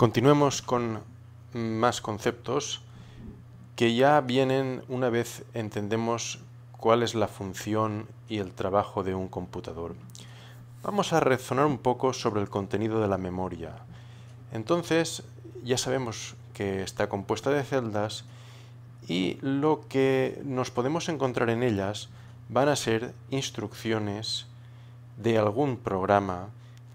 Continuemos con más conceptos que ya vienen una vez entendemos cuál es la función y el trabajo de un computador. Vamos a rezonar un poco sobre el contenido de la memoria. Entonces, ya sabemos que está compuesta de celdas y lo que nos podemos encontrar en ellas van a ser instrucciones de algún programa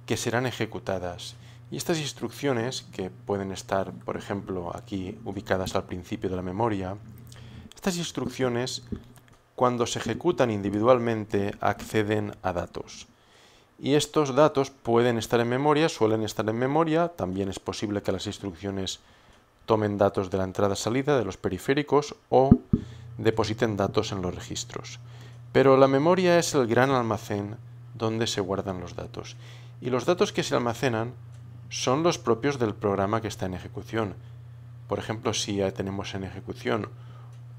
que serán ejecutadas y estas instrucciones, que pueden estar, por ejemplo, aquí ubicadas al principio de la memoria, estas instrucciones, cuando se ejecutan individualmente, acceden a datos. Y estos datos pueden estar en memoria, suelen estar en memoria, también es posible que las instrucciones tomen datos de la entrada-salida, de los periféricos o depositen datos en los registros. Pero la memoria es el gran almacén donde se guardan los datos. Y los datos que se almacenan son los propios del programa que está en ejecución. Por ejemplo, si ya tenemos en ejecución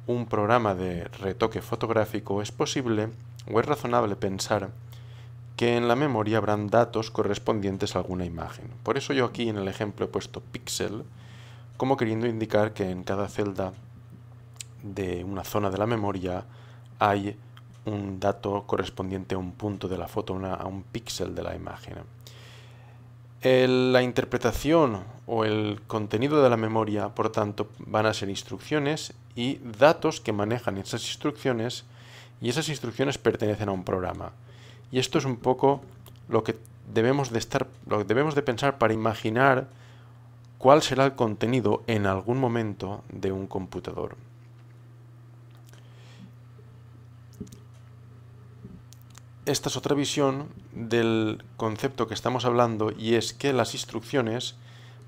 un programa de retoque fotográfico, es posible o es razonable pensar que en la memoria habrán datos correspondientes a alguna imagen. Por eso yo aquí en el ejemplo he puesto pixel, como queriendo indicar que en cada celda de una zona de la memoria hay un dato correspondiente a un punto de la foto, a un píxel de la imagen la interpretación o el contenido de la memoria, por tanto, van a ser instrucciones y datos que manejan esas instrucciones y esas instrucciones pertenecen a un programa. Y esto es un poco lo que debemos de estar, lo que debemos de pensar para imaginar cuál será el contenido en algún momento de un computador. esta es otra visión del concepto que estamos hablando y es que las instrucciones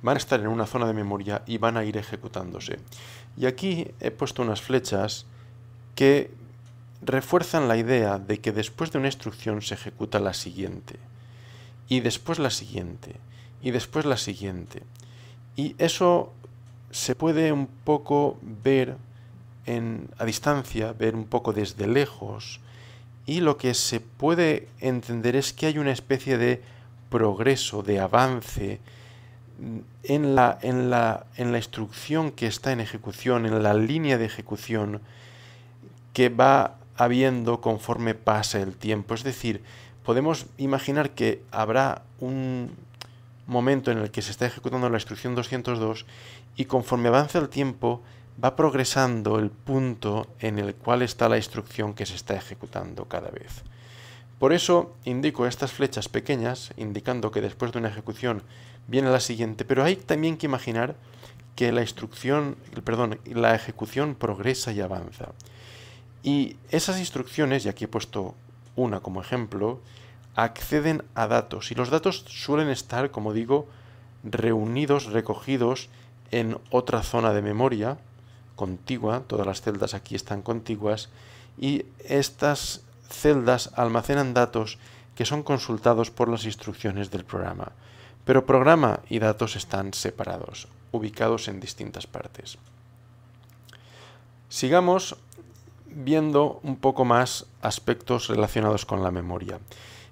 van a estar en una zona de memoria y van a ir ejecutándose. Y aquí he puesto unas flechas que refuerzan la idea de que después de una instrucción se ejecuta la siguiente, y después la siguiente, y después la siguiente. Y eso se puede un poco ver en, a distancia, ver un poco desde lejos, y lo que se puede entender es que hay una especie de progreso, de avance mm, en la, instrucción que está en ejecución, en la línea de ejecución que va habiendo conforme pasa el tiempo. Es decir, podemos imaginar que habrá un momento en el que se está ejecutando la instrucción 202 y conforme avanza el tiempo va progresando el punto en el cual está la instrucción que se está ejecutando cada vez. Por eso indico estas flechas pequeñas, indicando que después de una ejecución viene la siguiente, pero hay también que imaginar que la instrucción, perdón, la ejecución progresa y avanza. Y esas instrucciones, y aquí he puesto una como ejemplo, acceden a datos y los datos suelen estar, como digo, reunidos, recogidos en otra zona de memoria contigua, todas las celdas aquí están contiguas, y estas celdas almacenan datos que son consultados por las instrucciones del programa, pero programa y datos están separados, ubicados en distintas partes. Sigamos viendo un poco más aspectos relacionados con la memoria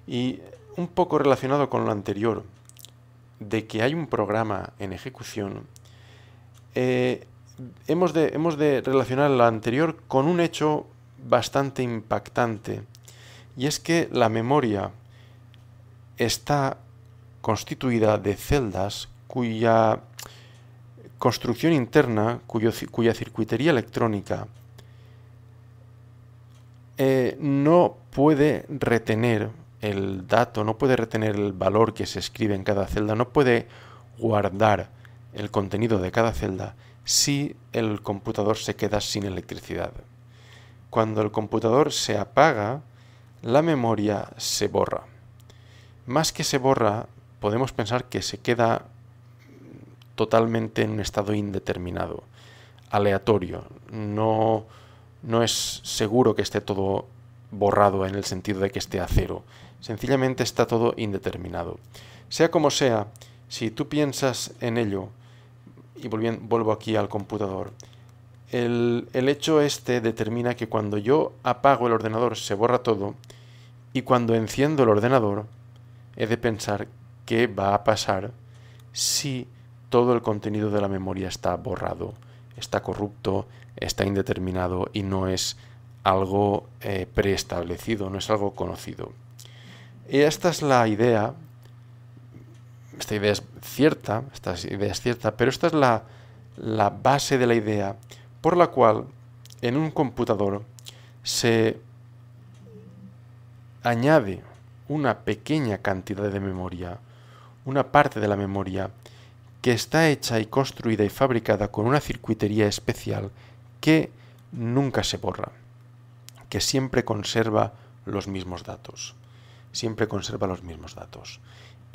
y un poco relacionado con lo anterior, de que hay un programa en ejecución, eh, hemos de, relacionar la anterior con un hecho bastante impactante, y es que la memoria está constituida de celdas cuya construcción interna, cuya circuitería electrónica eh, no puede retener el dato, no puede retener el valor que se escribe en cada celda, no puede guardar el contenido de cada celda, si el computador se queda sin electricidad. Cuando el computador se apaga, la memoria se borra. Más que se borra, podemos pensar que se queda totalmente en un estado indeterminado, aleatorio. No, no es seguro que esté todo borrado en el sentido de que esté a cero. Sencillamente está todo indeterminado. Sea como sea, si tú piensas en ello, y vuelvo aquí al computador. El, hecho este determina que cuando yo apago el ordenador se borra todo y cuando enciendo el ordenador he de pensar qué va a pasar si todo el contenido de la memoria está borrado, está corrupto, está indeterminado y no es algo eh, preestablecido, no es algo conocido. Y esta es la idea esta idea es cierta, esta idea es cierta, pero esta es la, la base de la idea por la cual en un computador se añade una pequeña cantidad de memoria, una parte de la memoria que está hecha y construida y fabricada con una circuitería especial que nunca se borra, que siempre conserva los mismos datos, siempre conserva los mismos datos.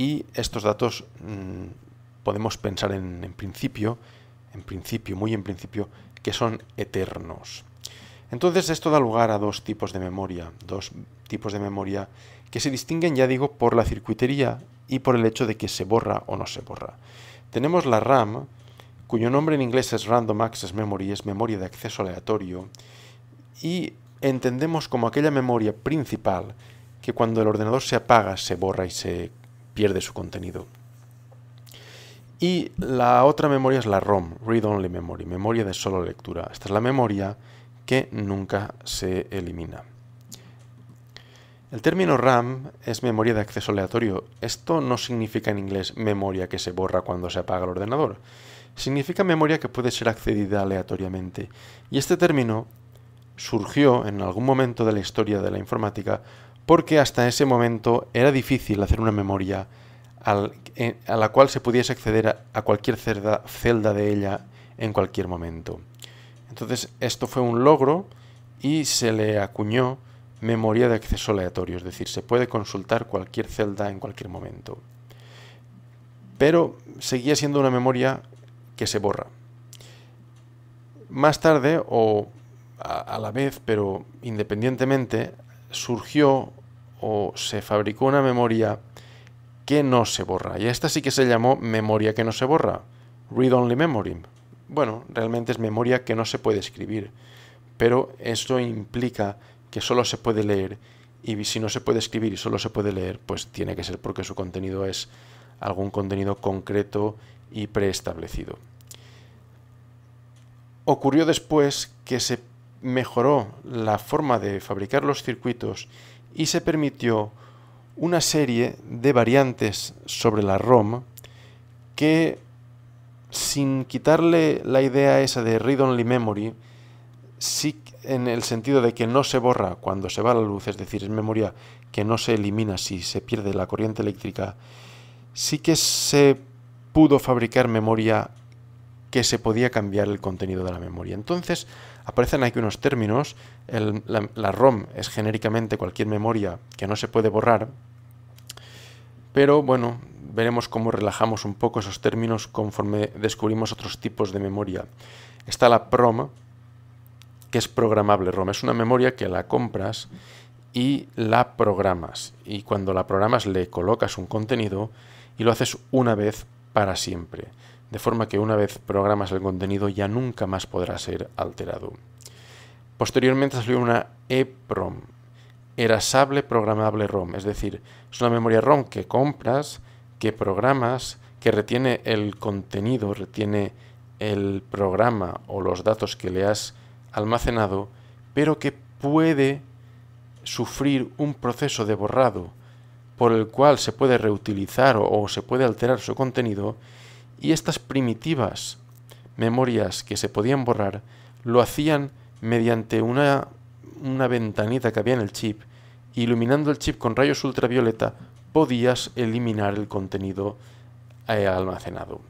Y estos datos mm, podemos pensar en, en principio, en principio, muy en principio, que son eternos. Entonces esto da lugar a dos tipos de memoria, dos tipos de memoria que se distinguen, ya digo, por la circuitería y por el hecho de que se borra o no se borra. Tenemos la RAM, cuyo nombre en inglés es Random Access Memory, es memoria de acceso aleatorio, y entendemos como aquella memoria principal que cuando el ordenador se apaga se borra y se pierde su contenido. Y la otra memoria es la ROM, Read Only Memory, memoria de solo lectura. Esta es la memoria que nunca se elimina. El término RAM es memoria de acceso aleatorio. Esto no significa en inglés memoria que se borra cuando se apaga el ordenador. Significa memoria que puede ser accedida aleatoriamente. Y este término surgió en algún momento de la historia de la informática porque hasta ese momento era difícil hacer una memoria eh, a la cual se pudiese acceder a, cualquier celda, de ella en cualquier momento. Entonces esto fue un logro y se le acuñó memoria de acceso aleatorio, es decir, se puede consultar cualquier celda en cualquier momento. Pero seguía siendo una memoria que se borra. Más tarde, o a la vez, pero independientemente, surgió o se fabricó una memoria que no se borra. Y esta sí que se llamó memoria que no se borra, read-only memory. Bueno, realmente es memoria que no se puede escribir, pero eso implica que solo se puede leer y si no se puede escribir y solo se puede leer, pues tiene que ser porque su contenido es algún contenido concreto y preestablecido. Ocurrió después que se mejoró la forma de fabricar los circuitos y se permitió una serie de variantes sobre la ROM que sin quitarle la idea esa de read only memory, sí en el sentido de que no se borra cuando se va la luz, es decir, es memoria que no se elimina si se pierde la corriente eléctrica, sí que se pudo fabricar memoria que se podía cambiar el contenido de la memoria. Entonces, aparecen aquí unos términos. la, la, ROM es genéricamente cualquier memoria que no se puede borrar. Pero bueno, veremos cómo relajamos un poco esos términos conforme descubrimos otros tipos de memoria. Está la PROM, que es programable ROM. Es una memoria que la compras y la programas. Y cuando la programas le colocas un contenido y lo haces una vez para siempre de forma que una vez programas el contenido ya nunca más podrá ser alterado. Posteriormente salió una EPROM, Erasable Programable ROM, es decir, es una memoria ROM que compras, que programas, que retiene el contenido, retiene el programa o los datos que le has almacenado, pero que puede sufrir un proceso de borrado por el cual se puede reutilizar o se puede alterar su contenido y estas primitivas memorias que se podían borrar lo hacían mediante una, ventanita que había en el chip, iluminando el chip con rayos ultravioleta podías eliminar el contenido eh, almacenado.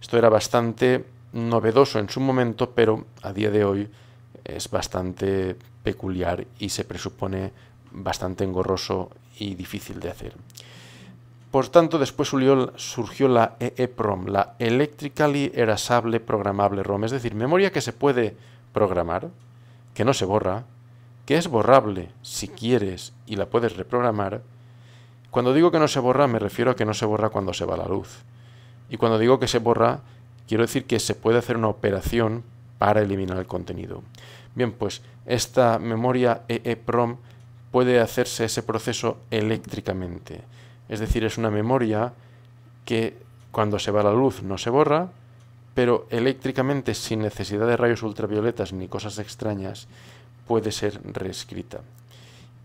Esto era bastante novedoso en su momento, pero a día de hoy es bastante peculiar y se presupone bastante engorroso y difícil de hacer. Por tanto, después surgió la EEPROM, la Electrically Erasable Programmable ROM, es decir, memoria que se puede programar, que no se borra, que es borrable si quieres y la puedes reprogramar. Cuando digo que no se borra, me refiero a que no se borra cuando se va la luz. Y cuando digo que se borra, quiero decir que se puede hacer una operación para eliminar el contenido. Bien, pues esta memoria EEPROM puede hacerse ese proceso eléctricamente. Es decir, es una memoria que cuando se va la luz no se borra, pero eléctricamente sin necesidad de rayos ultravioletas ni cosas extrañas puede ser reescrita.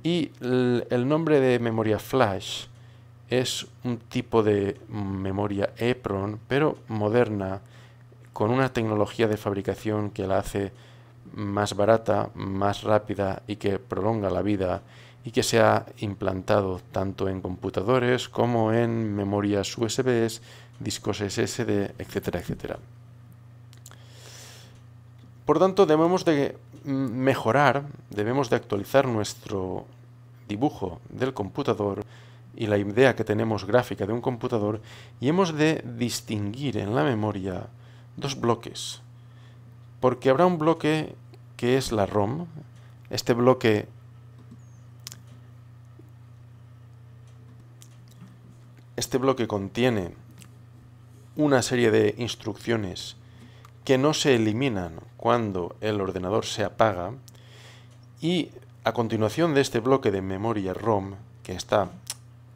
Y el nombre de memoria flash es un tipo de memoria Epron, pero moderna, con una tecnología de fabricación que la hace más barata, más rápida y que prolonga la vida y que se ha implantado tanto en computadores como en memorias USB, discos SSD, etcétera, etcétera. Por tanto, debemos de mejorar, debemos de actualizar nuestro dibujo del computador y la idea que tenemos gráfica de un computador y hemos de distinguir en la memoria dos bloques. Porque habrá un bloque que es la ROM, este bloque Este bloque contiene una serie de instrucciones que no se eliminan cuando el ordenador se apaga y a continuación de este bloque de memoria ROM, que está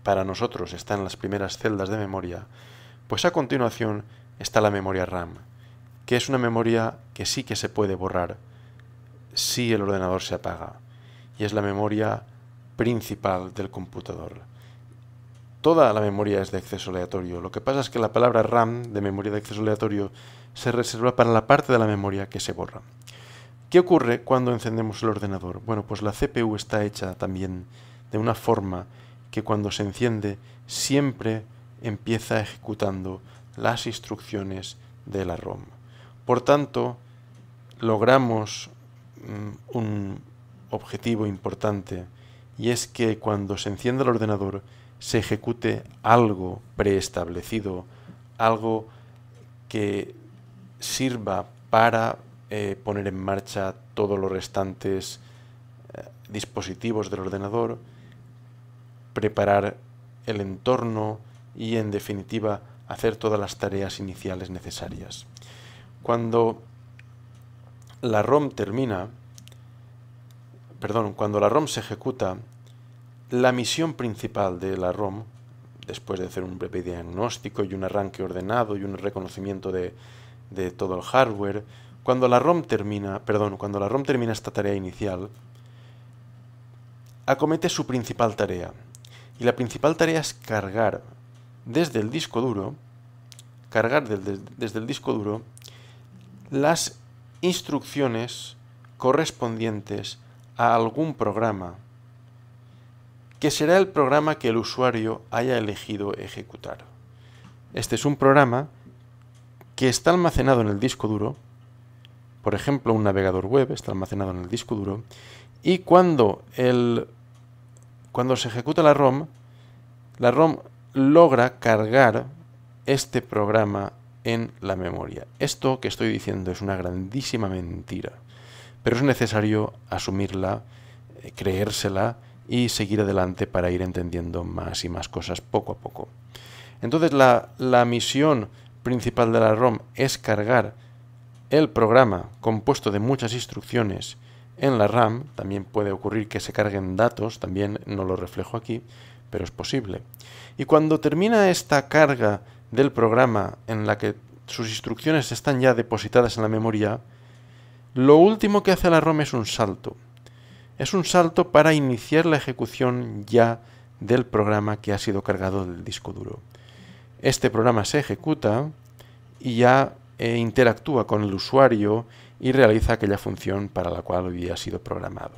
para nosotros, está en las primeras celdas de memoria, pues a continuación está la memoria RAM, que es una memoria que sí que se puede borrar si el ordenador se apaga, y es la memoria principal del computador toda la memoria es de acceso aleatorio. Lo que pasa es que la palabra RAM de memoria de acceso aleatorio se reserva para la parte de la memoria que se borra. ¿Qué ocurre cuando encendemos el ordenador? Bueno, pues la CPU está hecha también de una forma que cuando se enciende siempre empieza ejecutando las instrucciones de la ROM. Por tanto, logramos mm, un objetivo importante y es que cuando se enciende el ordenador se ejecute algo preestablecido, algo que sirva para eh, poner en marcha todos los restantes eh, dispositivos del ordenador, preparar el entorno y en definitiva hacer todas las tareas iniciales necesarias. Cuando la ROM termina, perdón, cuando la ROM se ejecuta, la misión principal de la ROM, después de hacer un breve diagnóstico y un arranque ordenado y un reconocimiento de, todo el hardware, cuando la ROM termina, perdón, cuando la ROM termina esta tarea inicial, acomete su principal tarea. Y la principal tarea es cargar desde el disco duro, cargar desde el disco duro las instrucciones correspondientes a algún programa que será el programa que el usuario haya elegido ejecutar. Este es un programa que está almacenado en el disco duro, por ejemplo un navegador web está almacenado en el disco duro, y cuando, cuando se ejecuta la ROM, la ROM logra cargar este programa en la memoria. Esto que estoy diciendo es una grandísima mentira, pero es necesario asumirla, eh, creérsela y seguir adelante para ir entendiendo más y más cosas poco a poco. Entonces la, la misión principal de la ROM es cargar el programa compuesto de muchas instrucciones en la RAM. También puede ocurrir que se carguen datos, también no lo reflejo aquí, pero es posible. Y cuando termina esta carga del programa en la que sus instrucciones están ya depositadas en la memoria, lo último que hace la ROM es un salto es un salto para iniciar la ejecución ya del programa que ha sido cargado del disco duro. Este programa se ejecuta y ya eh, interactúa con el usuario y realiza aquella función para la cual había sido programado.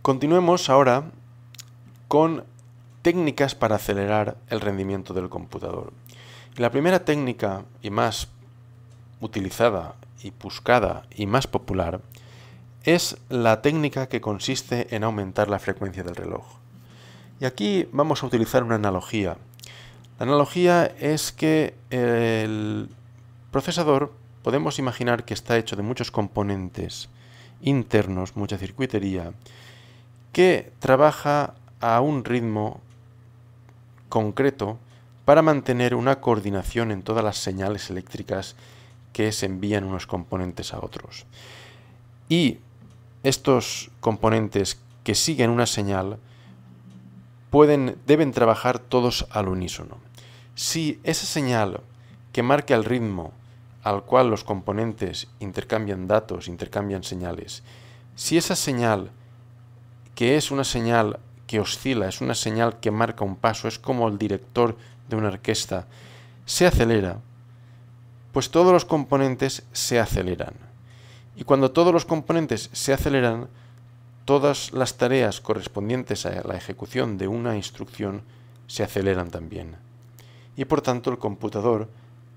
Continuemos ahora con técnicas para acelerar el rendimiento del computador. La primera técnica y más utilizada y buscada y más popular es la técnica que consiste en aumentar la frecuencia del reloj. Y aquí vamos a utilizar una analogía. La analogía es que el procesador podemos imaginar que está hecho de muchos componentes internos, mucha circuitería, que trabaja a un ritmo concreto para mantener una coordinación en todas las señales eléctricas que se envían unos componentes a otros. Y estos componentes que siguen una señal pueden, deben trabajar todos al unísono. Si esa señal que marca el ritmo al cual los componentes intercambian datos, intercambian señales, si esa señal, que es una señal que oscila, es una señal que marca un paso, es como el director de una orquesta, se acelera, pues todos los componentes se aceleran. Y cuando todos los componentes se aceleran, todas las tareas correspondientes a la ejecución de una instrucción se aceleran también. Y por tanto el computador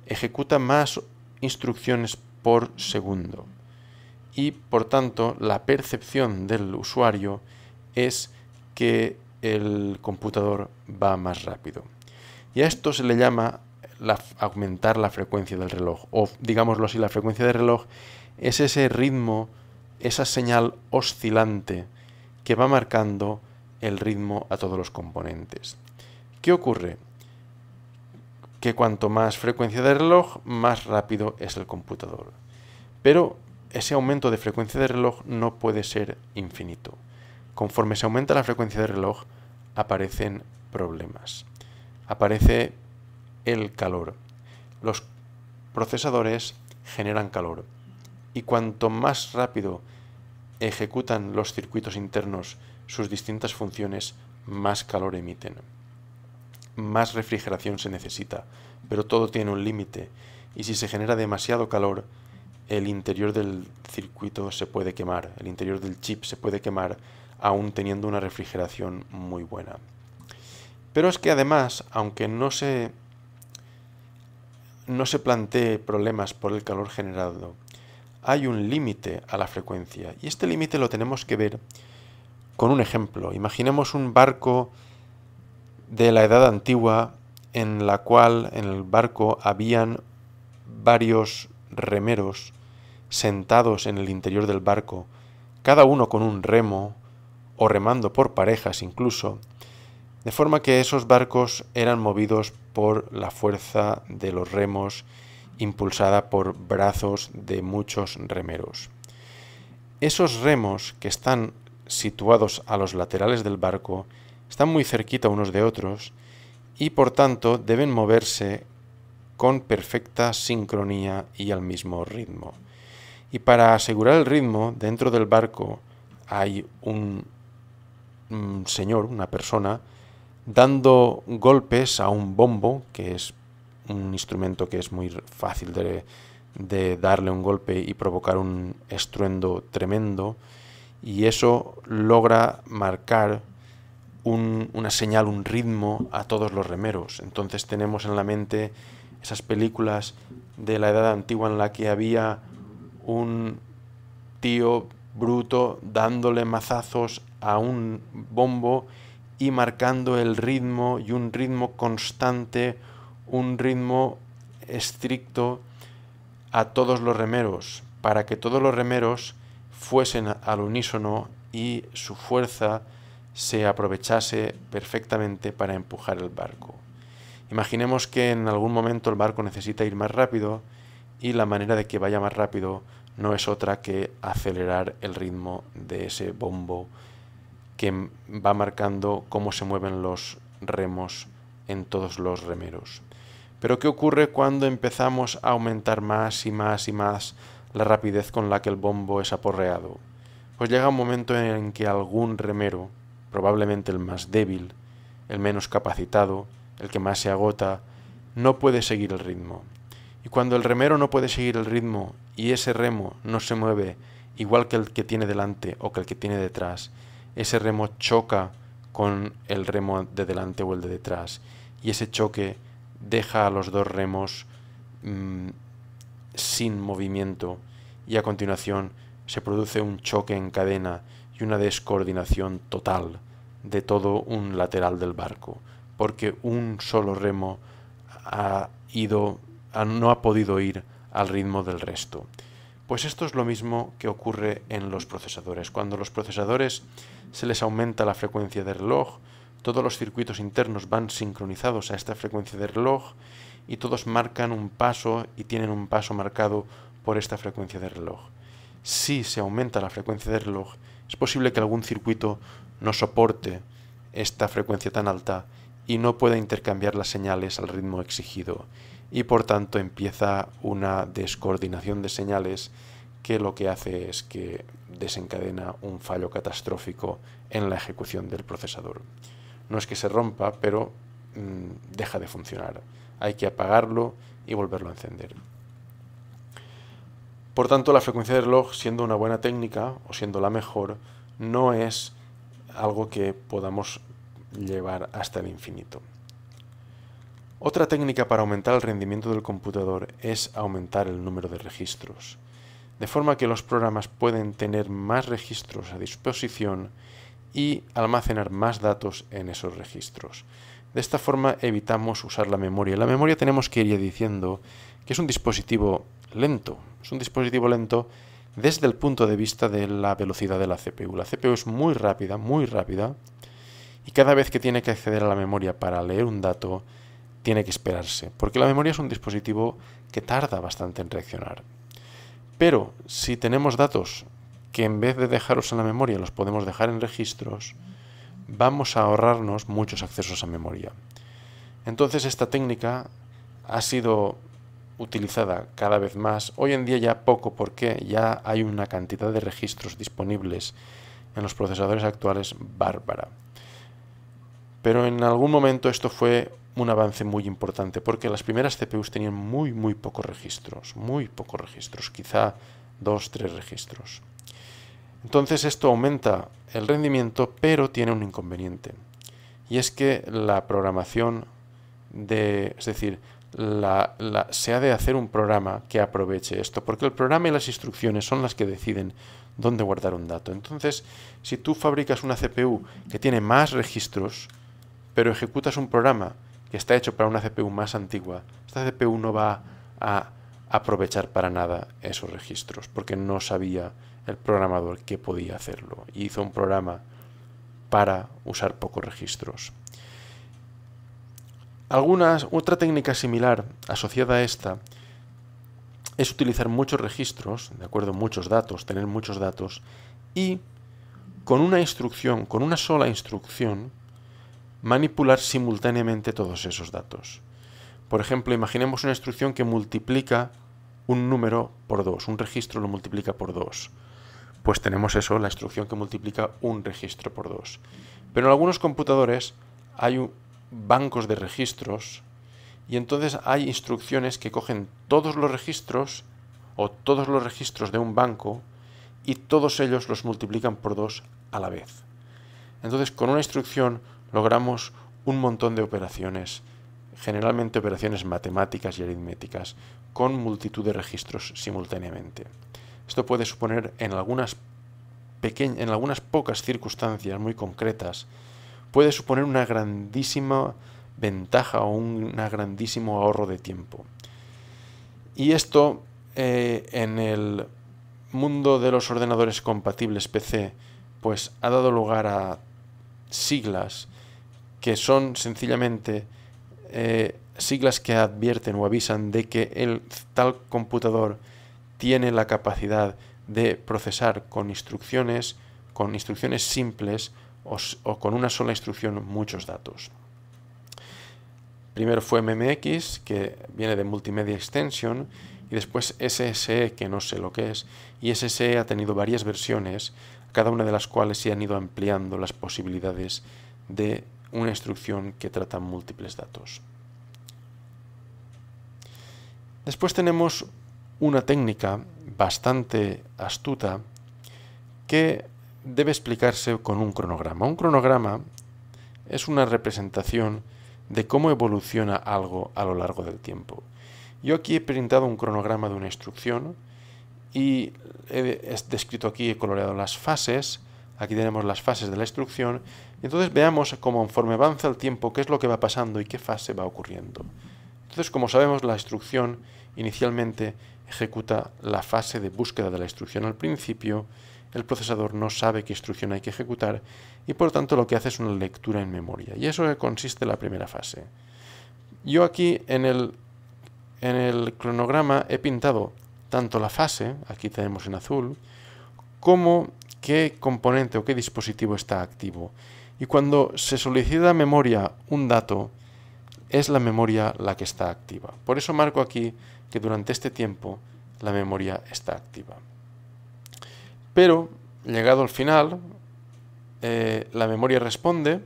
ejecuta más instrucciones por segundo. Y por tanto la percepción del usuario es que el computador va más rápido. Y a esto se le llama aumentar la frecuencia del reloj. O digámoslo así, la frecuencia del reloj es ese ritmo, esa señal oscilante que va marcando el ritmo a todos los componentes. ¿Qué ocurre? Que cuanto más frecuencia de reloj, más rápido es el computador. Pero ese aumento de frecuencia de reloj no puede ser infinito. Conforme se aumenta la frecuencia de reloj, aparecen problemas. Aparece el calor. Los procesadores generan calor y cuanto más rápido ejecutan los circuitos internos sus distintas funciones, más calor emiten. Más refrigeración se necesita, pero todo tiene un límite y si se genera demasiado calor, el interior del circuito se puede quemar, el interior del chip se puede quemar aún teniendo una refrigeración muy buena. Pero es que además, aunque no se no se plantee problemas por el calor generado. Hay un límite a la frecuencia y este límite lo tenemos que ver con un ejemplo. Imaginemos un barco de la edad antigua en la cual en el barco habían varios remeros sentados en el interior del barco, cada uno con un remo o remando por parejas incluso, de forma que esos barcos eran movidos por la fuerza de los remos impulsada por brazos de muchos remeros. Esos remos que están situados a los laterales del barco están muy cerquita unos de otros y por tanto deben moverse con perfecta sincronía y al mismo ritmo. Y para asegurar el ritmo, dentro del barco hay un, señor, una persona, dando golpes a un bombo, que es un instrumento que es muy fácil de, darle un golpe y provocar un estruendo tremendo, y eso logra marcar una señal, un ritmo a todos los remeros. Entonces tenemos en la mente esas películas de la edad antigua en la que había un tío bruto dándole mazazos a un bombo y marcando el ritmo y un ritmo constante, un ritmo estricto a todos los remeros, para que todos los remeros fuesen al unísono y su fuerza se aprovechase perfectamente para empujar el barco. Imaginemos que en algún momento el barco necesita ir más rápido y la manera de que vaya más rápido no es otra que acelerar el ritmo de ese bombo que va marcando cómo se mueven los remos en todos los remeros. Pero ¿qué ocurre cuando empezamos a aumentar más y más y más la rapidez con la que el bombo es aporreado? Pues llega un momento en que algún remero, probablemente el más débil, el menos capacitado, el que más se agota, no puede seguir el ritmo. Y cuando el remero no puede seguir el ritmo y ese remo no se mueve igual que el que tiene delante o que el que tiene detrás, ese remo choca con el remo de delante o el de detrás. Y ese choque deja a los dos remos mm, sin movimiento y a continuación se produce un choque en cadena y una descoordinación total de todo un lateral del barco, porque un solo remo ha ido, no ha podido ir al ritmo del resto. Pues esto es lo mismo que ocurre en los procesadores. Cuando los procesadores se les aumenta la frecuencia de reloj, todos los circuitos internos van sincronizados a esta frecuencia de reloj y todos marcan un paso y tienen un paso marcado por esta frecuencia de reloj. Si se aumenta la frecuencia de reloj, es posible que algún circuito no soporte esta frecuencia tan alta y no pueda intercambiar las señales al ritmo exigido y por tanto empieza una descoordinación de señales que lo que hace es que desencadena un fallo catastrófico en la ejecución del procesador. No es que se rompa, pero mm, deja de funcionar. Hay que apagarlo y volverlo a encender. Por tanto, la frecuencia de reloj, siendo una buena técnica o siendo la mejor, no es algo que podamos llevar hasta el infinito. Otra técnica para aumentar el rendimiento del computador es aumentar el número de registros, de forma que los programas pueden tener más registros a disposición y almacenar más datos en esos registros. De esta forma evitamos usar la memoria. La memoria tenemos que ir diciendo que es un dispositivo lento, es un dispositivo lento desde el punto de vista de la velocidad de la CPU. La CPU es muy rápida, muy rápida, y cada vez que tiene que acceder a la memoria para leer un dato, tiene que esperarse, porque la memoria es un dispositivo que tarda bastante en reaccionar. Pero si tenemos datos que en vez de dejarlos en la memoria los podemos dejar en registros, vamos a ahorrarnos muchos accesos a memoria. Entonces esta técnica ha sido utilizada cada vez más, hoy en día ya poco porque ya hay una cantidad de registros disponibles en los procesadores actuales bárbara. Pero en algún momento esto fue un avance muy importante, porque las primeras CPUs tenían muy, muy pocos registros, muy pocos registros, quizá dos, tres registros. Entonces esto aumenta el rendimiento, pero tiene un inconveniente, y es que la programación de, es decir, la, se ha de hacer un programa que aproveche esto, porque el programa y las instrucciones son las que deciden dónde guardar un dato. Entonces, si tú fabricas una CPU que tiene más registros, pero ejecutas un programa que está hecho para una CPU más antigua, esta CPU no va a aprovechar para nada esos registros, porque no sabía el programador que podía hacerlo. Y hizo un programa para usar pocos registros. Algunas, otra técnica similar asociada a esta es utilizar muchos registros, de acuerdo, muchos datos, tener muchos datos, y con una instrucción, con una sola instrucción, manipular simultáneamente todos esos datos. Por ejemplo, imaginemos una instrucción que multiplica un número por 2, un registro lo multiplica por 2. Pues tenemos eso, la instrucción que multiplica un registro por 2. Pero en algunos computadores hay bancos de registros y entonces hay instrucciones que cogen todos los registros o todos los registros de un banco y todos ellos los multiplican por 2 a la vez. Entonces, con una instrucción logramos un montón de operaciones, generalmente operaciones matemáticas y aritméticas, con multitud de registros simultáneamente. Esto puede suponer en algunas, en algunas pocas circunstancias muy concretas, puede suponer una grandísima ventaja o un grandísimo ahorro de tiempo. Y esto eh, en el mundo de los ordenadores compatibles PC, pues ha dado lugar a siglas que son sencillamente eh, siglas que advierten o avisan de que el tal computador tiene la capacidad de procesar con instrucciones, con instrucciones simples o, o con una sola instrucción muchos datos. Primero fue MMX, que viene de Multimedia Extension, y después SSE, que no sé lo que es, y SSE ha tenido varias versiones, cada una de las cuales se han ido ampliando las posibilidades de una instrucción que trata múltiples datos. Después tenemos una técnica bastante astuta que debe explicarse con un cronograma. Un cronograma es una representación de cómo evoluciona algo a lo largo del tiempo. Yo aquí he pintado un cronograma de una instrucción y he descrito aquí, he coloreado las fases Aquí tenemos las fases de la instrucción. Entonces veamos cómo conforme avanza el tiempo qué es lo que va pasando y qué fase va ocurriendo. Entonces, como sabemos, la instrucción inicialmente ejecuta la fase de búsqueda de la instrucción al principio. El procesador no sabe qué instrucción hay que ejecutar y por tanto lo que hace es una lectura en memoria. Y eso consiste en la primera fase. Yo aquí en el, en el cronograma he pintado tanto la fase, aquí tenemos en azul, como qué componente o qué dispositivo está activo. Y cuando se solicita memoria un dato, es la memoria la que está activa. Por eso marco aquí que durante este tiempo la memoria está activa. Pero, llegado al final, eh, la memoria responde,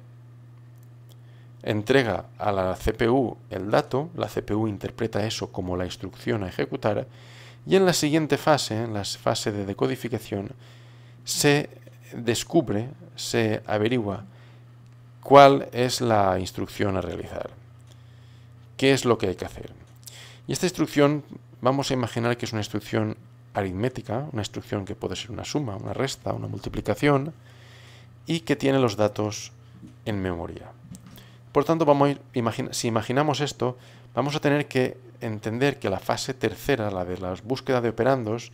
entrega a la CPU el dato, la CPU interpreta eso como la instrucción a ejecutar, y en la siguiente fase, en la fase de decodificación, se descubre, se averigua cuál es la instrucción a realizar, qué es lo que hay que hacer. Y esta instrucción vamos a imaginar que es una instrucción aritmética, una instrucción que puede ser una suma, una resta, una multiplicación, y que tiene los datos en memoria. Por tanto, si imaginamos esto, vamos a tener que entender que la fase tercera, la de la búsqueda de operandos,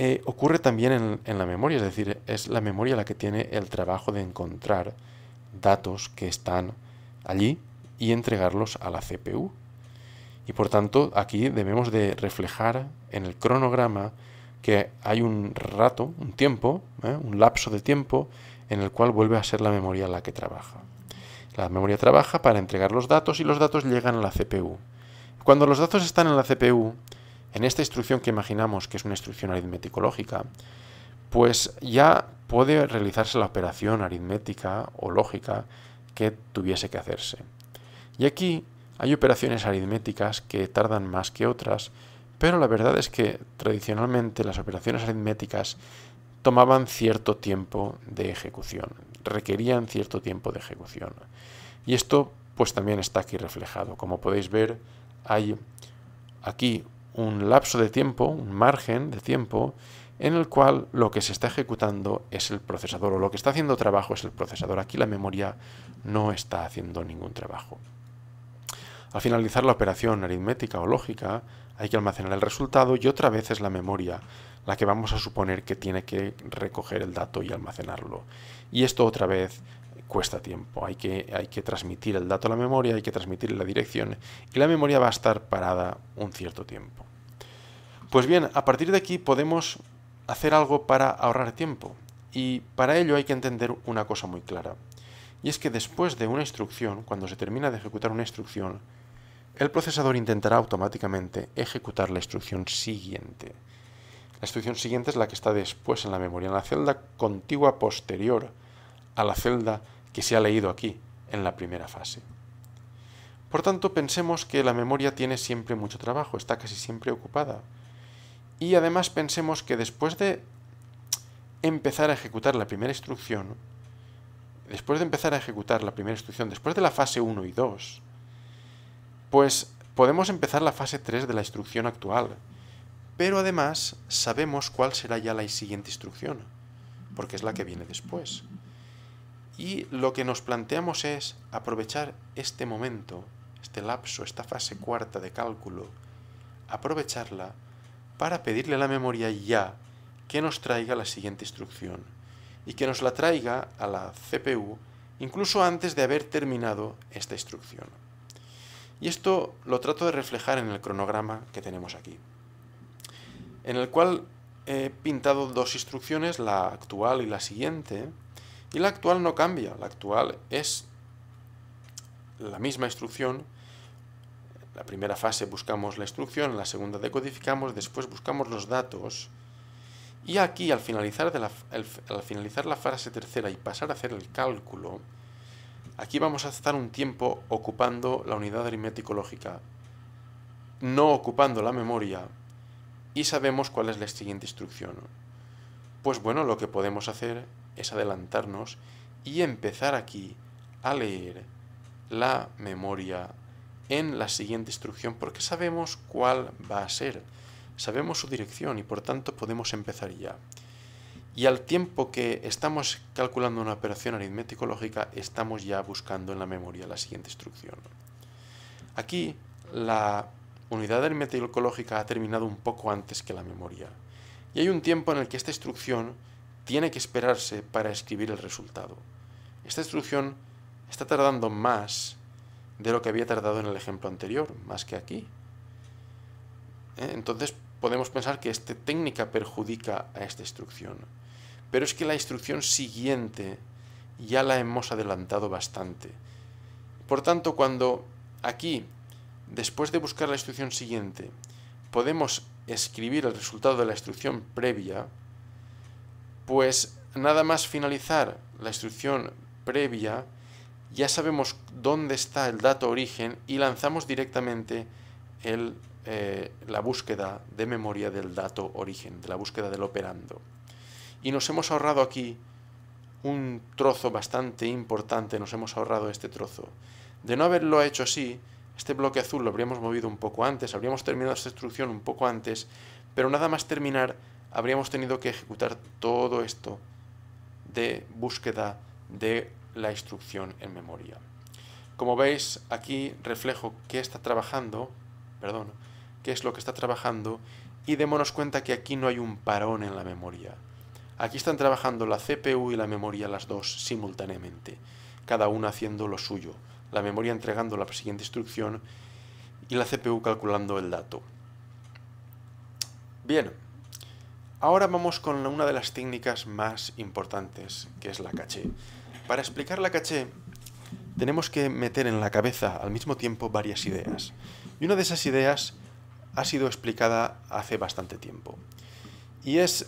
eh, ocurre también en, la memoria, es decir, es la memoria la que tiene el trabajo de encontrar datos que están allí y entregarlos a la CPU. Y por tanto, aquí debemos de reflejar en el cronograma que hay un rato, un tiempo, ¿eh? un lapso de tiempo en el cual vuelve a ser la memoria la que trabaja. La memoria trabaja para entregar los datos y los datos llegan a la CPU. Cuando los datos están en la CPU, en esta instrucción que imaginamos que es una instrucción aritmético-lógica, pues ya puede realizarse la operación aritmética o lógica que tuviese que hacerse. Y aquí hay operaciones aritméticas que tardan más que otras, pero la verdad es que tradicionalmente las operaciones aritméticas tomaban cierto tiempo de ejecución, requerían cierto tiempo de ejecución. Y esto pues también está aquí reflejado. Como podéis ver, hay aquí un lapso de tiempo, un margen de tiempo, en el cual lo que se está ejecutando es el procesador o lo que está haciendo trabajo es el procesador. Aquí la memoria no está haciendo ningún trabajo. Al finalizar la operación aritmética o lógica, hay que almacenar el resultado y otra vez es la memoria la que vamos a suponer que tiene que recoger el dato y almacenarlo. Y esto otra vez cuesta tiempo. Hay que, hay que transmitir el dato a la memoria, hay que transmitir la dirección y la memoria va a estar parada un cierto tiempo. Pues bien, a partir de aquí podemos hacer algo para ahorrar tiempo y para ello hay que entender una cosa muy clara. Y es que después de una instrucción, cuando se termina de ejecutar una instrucción, el procesador intentará automáticamente ejecutar la instrucción siguiente. La instrucción siguiente es la que está después en la memoria, en la celda contigua posterior a la celda que se ha leído aquí, en la primera fase. Por tanto, pensemos que la memoria tiene siempre mucho trabajo, está casi siempre ocupada. Y además pensemos que después de empezar a ejecutar la primera instrucción, después de empezar a ejecutar la primera instrucción, después de la fase 1 y 2, pues podemos empezar la fase 3 de la instrucción actual. Pero además sabemos cuál será ya la siguiente instrucción, porque es la que viene después. Y lo que nos planteamos es aprovechar este momento, este lapso, esta fase cuarta de cálculo, aprovecharla para pedirle a la memoria ya que nos traiga la siguiente instrucción y que nos la traiga a la CPU incluso antes de haber terminado esta instrucción. Y esto lo trato de reflejar en el cronograma que tenemos aquí, en el cual he pintado dos instrucciones, la actual y la siguiente, y la actual no cambia, la actual es la misma instrucción. la primera fase buscamos la instrucción, en la segunda decodificamos, después buscamos los datos. Y aquí, al finalizar, la, finalizar la fase tercera y pasar a hacer el cálculo, aquí vamos a estar un tiempo ocupando la unidad aritmético lógica, no ocupando la memoria, y sabemos cuál es la siguiente instrucción. Pues bueno, lo que podemos hacer es adelantarnos y empezar aquí a leer la memoria en la siguiente instrucción porque sabemos cuál va a ser, sabemos su dirección y por tanto podemos empezar ya. Y al tiempo que estamos calculando una operación aritmético-lógica, estamos ya buscando en la memoria la siguiente instrucción. Aquí la unidad aritmético-lógica ha terminado un poco antes que la memoria. Y hay un tiempo en el que esta instrucción tiene que esperarse para escribir el resultado. Esta instrucción está tardando más de lo que había tardado en el ejemplo anterior, más que aquí. ¿Eh? Entonces podemos pensar que esta técnica perjudica a esta instrucción. Pero es que la instrucción siguiente ya la hemos adelantado bastante. Por tanto, cuando aquí, después de buscar la instrucción siguiente, podemos escribir el resultado de la instrucción previa, pues nada más finalizar la instrucción previa, ya sabemos dónde está el dato origen y lanzamos directamente el, eh, la búsqueda de memoria del dato origen, de la búsqueda del operando. Y nos hemos ahorrado aquí un trozo bastante importante, nos hemos ahorrado este trozo. De no haberlo hecho así, este bloque azul lo habríamos movido un poco antes, habríamos terminado esta instrucción un poco antes, pero nada más terminar habríamos tenido que ejecutar todo esto de búsqueda de la instrucción en memoria. Como veis, aquí reflejo qué está trabajando, perdón, qué es lo que está trabajando y démonos cuenta que aquí no hay un parón en la memoria. Aquí están trabajando la CPU y la memoria las dos simultáneamente, cada una haciendo lo suyo, la memoria entregando la siguiente instrucción y la CPU calculando el dato. Bien, Ahora vamos con una de las técnicas más importantes, que es la caché. Para explicar la caché, tenemos que meter en la cabeza al mismo tiempo varias ideas. Y una de esas ideas ha sido explicada hace bastante tiempo. Y es,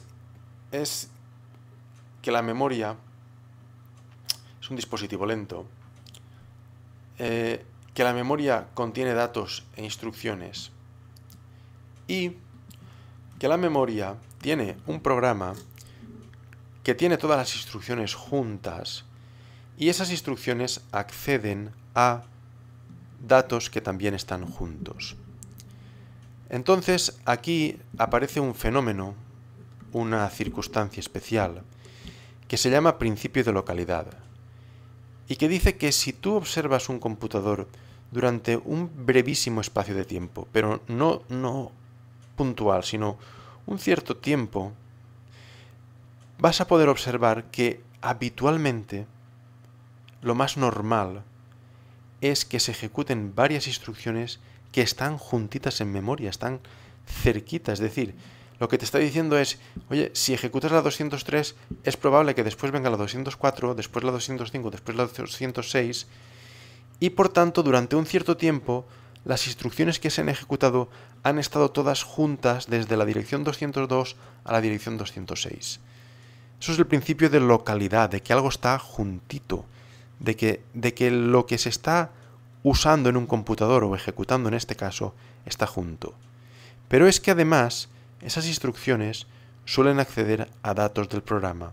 que la memoria es un dispositivo lento, eh, que la memoria contiene datos e instrucciones y que la memoria tiene un programa que tiene todas las instrucciones juntas y esas instrucciones acceden a datos que también están juntos. Entonces aquí aparece un fenómeno, una circunstancia especial, que se llama principio de localidad, y que dice que si tú observas un computador durante un brevísimo espacio de tiempo, pero no, no puntual, sino un cierto tiempo, vas a poder observar que habitualmente lo más normal es que se ejecuten varias instrucciones que están juntitas en memoria, están cerquitas. Es decir, lo que te está diciendo es, oye, si ejecutas la 203, es probable que después venga la 204, después la 205, después la 206, y por tanto, durante un cierto tiempo, las instrucciones que se han ejecutado han estado todas juntas desde la dirección 202 a la dirección 206. Eso es el principio de localidad, de que algo está juntito, de que, de que lo que se está usando en un computador o ejecutando en este caso está junto. Pero es que además esas instrucciones suelen acceder a datos del programa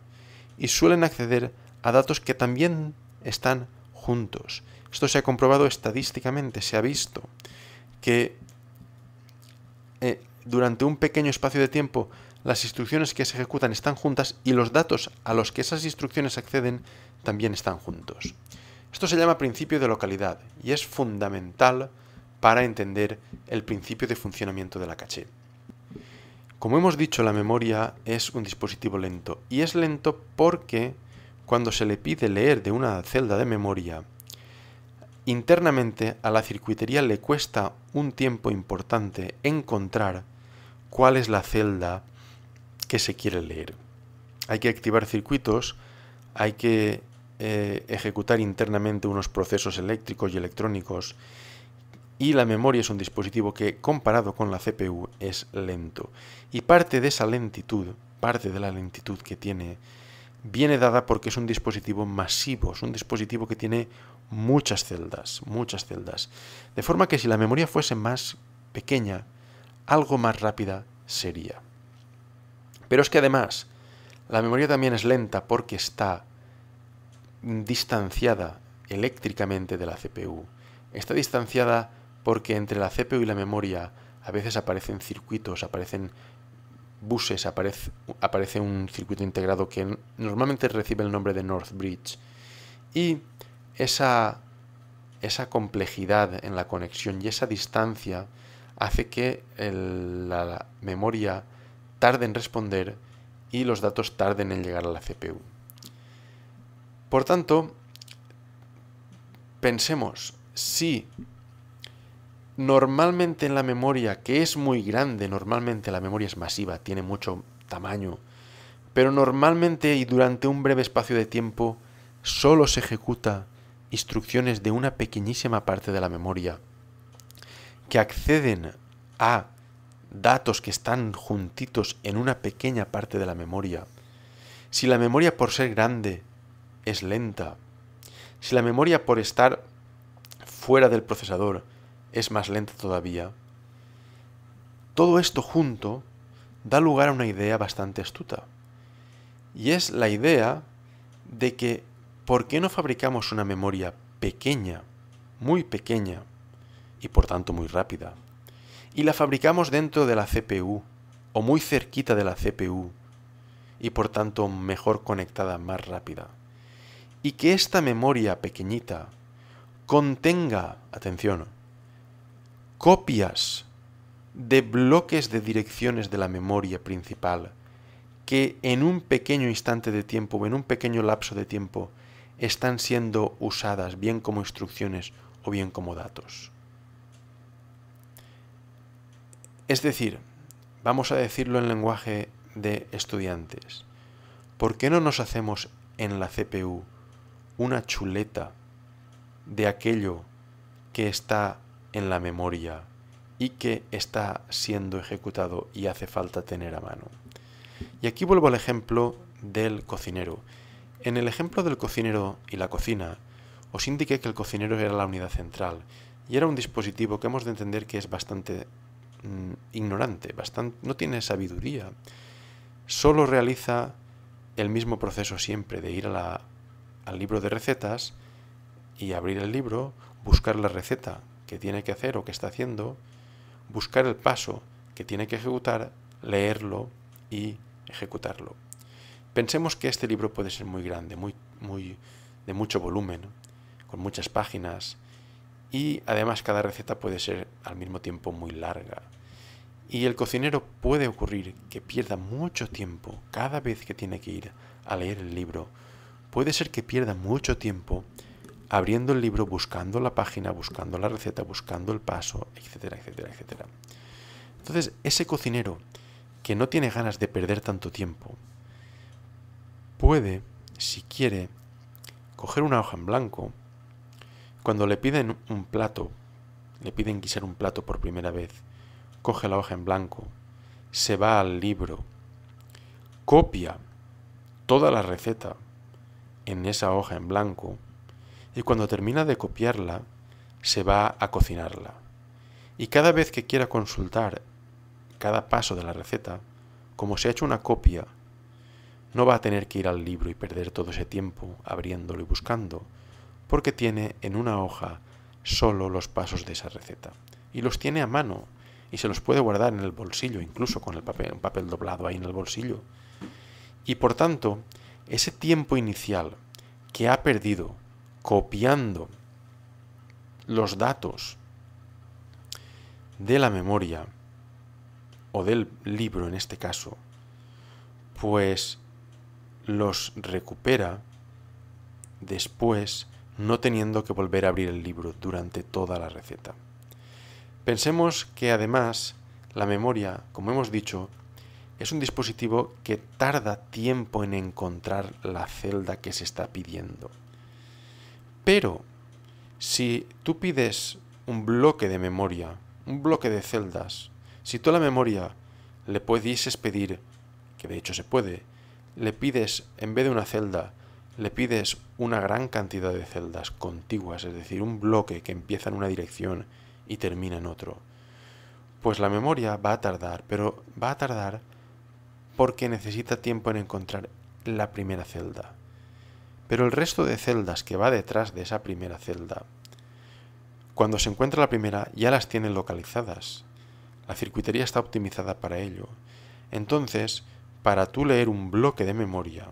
y suelen acceder a datos que también están juntos. Esto se ha comprobado estadísticamente, se ha visto que eh, durante un pequeño espacio de tiempo las instrucciones que se ejecutan están juntas y los datos a los que esas instrucciones acceden también están juntos. Esto se llama principio de localidad y es fundamental para entender el principio de funcionamiento de la caché. Como hemos dicho, la memoria es un dispositivo lento y es lento porque cuando se le pide leer de una celda de memoria, Internamente a la circuitería le cuesta un tiempo importante encontrar cuál es la celda que se quiere leer. Hay que activar circuitos, hay que eh, ejecutar internamente unos procesos eléctricos y electrónicos y la memoria es un dispositivo que comparado con la CPU es lento. Y parte de esa lentitud, parte de la lentitud que tiene, viene dada porque es un dispositivo masivo, es un dispositivo que tiene muchas celdas, muchas celdas. De forma que si la memoria fuese más pequeña, algo más rápida sería. Pero es que además, la memoria también es lenta porque está distanciada eléctricamente de la CPU. Está distanciada porque entre la CPU y la memoria a veces aparecen circuitos, aparecen buses, aparece, un circuito integrado que normalmente recibe el nombre de North Bridge. Y esa, complejidad en la conexión y esa distancia hace que la memoria tarde en responder y los datos tarden en llegar a la CPU. Por tanto, pensemos, si normalmente en la memoria, que es muy grande, normalmente la memoria es masiva, tiene mucho tamaño, pero normalmente y durante un breve espacio de tiempo solo se ejecuta instrucciones de una pequeñísima parte de la memoria que acceden a datos que están juntitos en una pequeña parte de la memoria, si la memoria por ser grande es lenta, si la memoria por estar fuera del procesador es más lenta todavía, todo esto junto da lugar a una idea bastante astuta. Y es la idea de que ¿por qué no fabricamos una memoria pequeña, muy pequeña, y por tanto muy rápida, y la fabricamos dentro de la CPU, o muy cerquita de la CPU, y por tanto mejor conectada, más rápida? Y que esta memoria pequeñita contenga, atención, copias de bloques de direcciones de la memoria principal que en un pequeño instante de tiempo o en un pequeño lapso de tiempo están siendo usadas bien como instrucciones o bien como datos. Es decir, vamos a decirlo en lenguaje de estudiantes, ¿por qué no nos hacemos en la CPU una chuleta de aquello que está en la memoria y que está siendo ejecutado y hace falta tener a mano? Y aquí vuelvo al ejemplo del cocinero. En el ejemplo del cocinero y la cocina, os indiqué que el cocinero era la unidad central y era un dispositivo que hemos de entender que es bastante mm, ignorante, bastante, no tiene sabiduría. Solo realiza el mismo proceso siempre de ir al libro de recetas y abrir el libro, buscar la receta que tiene que hacer o que está haciendo, buscar el paso que tiene que ejecutar, leerlo y ejecutarlo. Pensemos que este libro puede ser muy grande, muy, muy, de mucho volumen, con muchas páginas, y además cada receta puede ser al mismo tiempo muy larga. Y el cocinero puede ocurrir que pierda mucho tiempo cada vez que tiene que ir a leer el libro. Puede ser que pierda mucho tiempo abriendo el libro, buscando la página, buscando la receta, buscando el paso, etcétera, etcétera, etcétera. Entonces, ese cocinero que no tiene ganas de perder tanto tiempo, puede, si quiere, coger una hoja en blanco. Cuando le piden un plato, le piden guisar un plato por primera vez, coge la hoja en blanco, se va al libro, copia toda la receta en esa hoja en blanco y cuando termina de copiarla, se va a cocinarla. Y cada vez que quiera consultar cada paso de la receta, como se ha hecho una copia no va a tener que ir al libro y perder todo ese tiempo abriéndolo y buscando, porque tiene en una hoja solo los pasos de esa receta. Y los tiene a mano y se los puede guardar en el bolsillo, incluso con el papel, un papel doblado ahí en el bolsillo. Y por tanto, ese tiempo inicial que ha perdido copiando los datos de la memoria o del libro en este caso, pues los recupera después no teniendo que volver a abrir el libro durante toda la receta. Pensemos que además la memoria, como hemos dicho, es un dispositivo que tarda tiempo en encontrar la celda que se está pidiendo. Pero si tú pides un bloque de memoria, un bloque de celdas, si tú la memoria le pudieses pedir, que de hecho se puede, le pides, en vez de una celda, le pides una gran cantidad de celdas contiguas, es decir, un bloque que empieza en una dirección y termina en otro, pues la memoria va a tardar, pero va a tardar porque necesita tiempo en encontrar la primera celda. Pero el resto de celdas que va detrás de esa primera celda, cuando se encuentra la primera ya las tiene localizadas. La circuitería está optimizada para ello. Entonces, para tú leer un bloque de memoria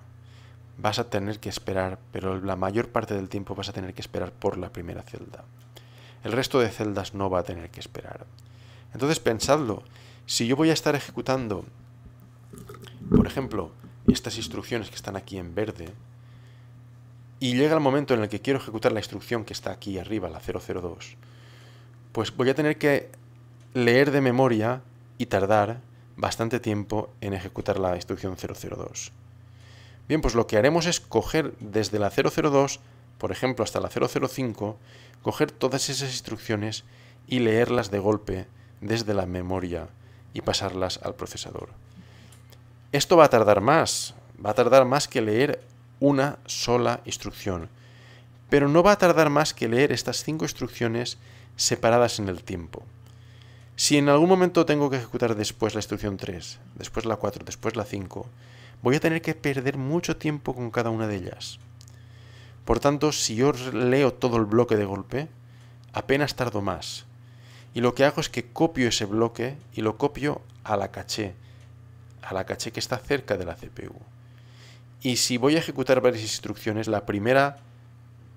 vas a tener que esperar, pero la mayor parte del tiempo vas a tener que esperar por la primera celda. El resto de celdas no va a tener que esperar. Entonces pensadlo, si yo voy a estar ejecutando, por ejemplo, estas instrucciones que están aquí en verde, y llega el momento en el que quiero ejecutar la instrucción que está aquí arriba, la 002, pues voy a tener que leer de memoria y tardar bastante tiempo en ejecutar la instrucción 002. Bien, pues lo que haremos es coger desde la 002, por ejemplo, hasta la 005, coger todas esas instrucciones y leerlas de golpe desde la memoria y pasarlas al procesador. Esto va a tardar más, va a tardar más que leer una sola instrucción, pero no va a tardar más que leer estas cinco instrucciones separadas en el tiempo. Si en algún momento tengo que ejecutar después la instrucción 3, después la 4, después la 5, voy a tener que perder mucho tiempo con cada una de ellas. Por tanto, si yo leo todo el bloque de golpe, apenas tardo más. Y lo que hago es que copio ese bloque y lo copio a la caché, a la caché que está cerca de la CPU. Y si voy a ejecutar varias instrucciones, la primera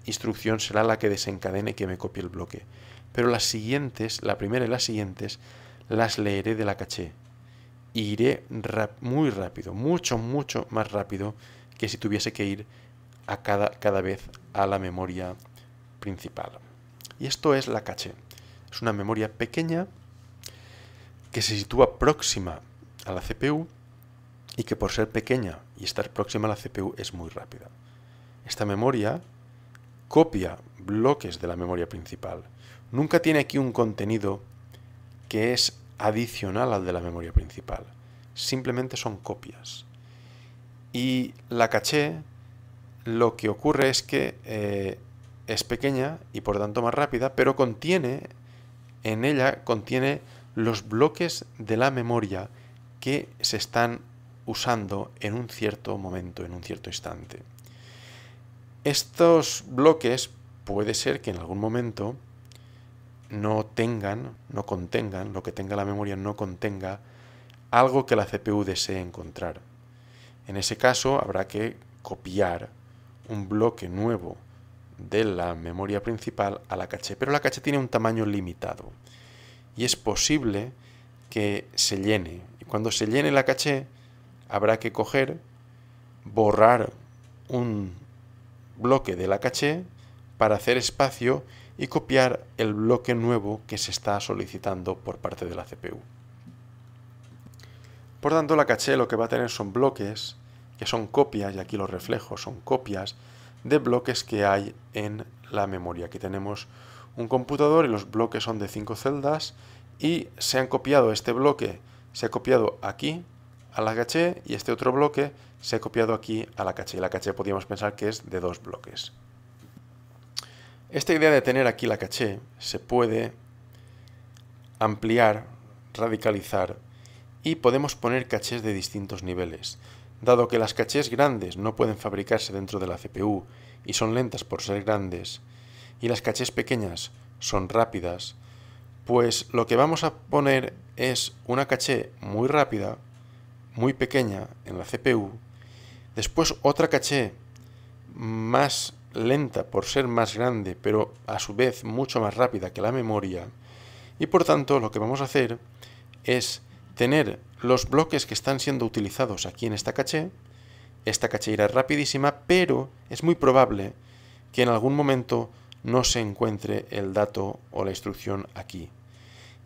instrucción será la que desencadene que me copie el bloque pero las siguientes, la primera y las siguientes, las leeré de la caché. iré muy rápido, mucho, mucho más rápido que si tuviese que ir cada, cada vez a la memoria principal. Y esto es la caché. Es una memoria pequeña que se sitúa próxima a la CPU y que por ser pequeña y estar próxima a la CPU es muy rápida. Esta memoria copia bloques de la memoria principal nunca tiene aquí un contenido que es adicional al de la memoria principal. Simplemente son copias. Y la caché lo que ocurre es que eh, es pequeña y por tanto más rápida, pero contiene, en ella contiene los bloques de la memoria que se están usando en un cierto momento, en un cierto instante. Estos bloques puede ser que en algún momento no tengan, no contengan, lo que tenga la memoria no contenga algo que la CPU desee encontrar. En ese caso habrá que copiar un bloque nuevo de la memoria principal a la caché, pero la caché tiene un tamaño limitado y es posible que se llene. Y cuando se llene la caché, habrá que coger, borrar un bloque de la caché para hacer espacio y copiar el bloque nuevo que se está solicitando por parte de la CPU. Por tanto, la caché lo que va a tener son bloques, que son copias, y aquí los reflejos son copias, de bloques que hay en la memoria. Aquí tenemos un computador y los bloques son de 5 celdas y se han copiado este bloque, se ha copiado aquí a la caché y este otro bloque se ha copiado aquí a la caché. Y la caché podríamos pensar que es de dos bloques. Esta idea de tener aquí la caché se puede ampliar, radicalizar y podemos poner cachés de distintos niveles. Dado que las cachés grandes no pueden fabricarse dentro de la CPU y son lentas por ser grandes, y las cachés pequeñas son rápidas, pues lo que vamos a poner es una caché muy rápida, muy pequeña en la CPU, después otra caché más lenta por ser más grande, pero a su vez mucho más rápida que la memoria. Y por tanto, lo que vamos a hacer es tener los bloques que están siendo utilizados aquí en esta caché. Esta caché irá rapidísima, pero es muy probable que en algún momento no se encuentre el dato o la instrucción aquí.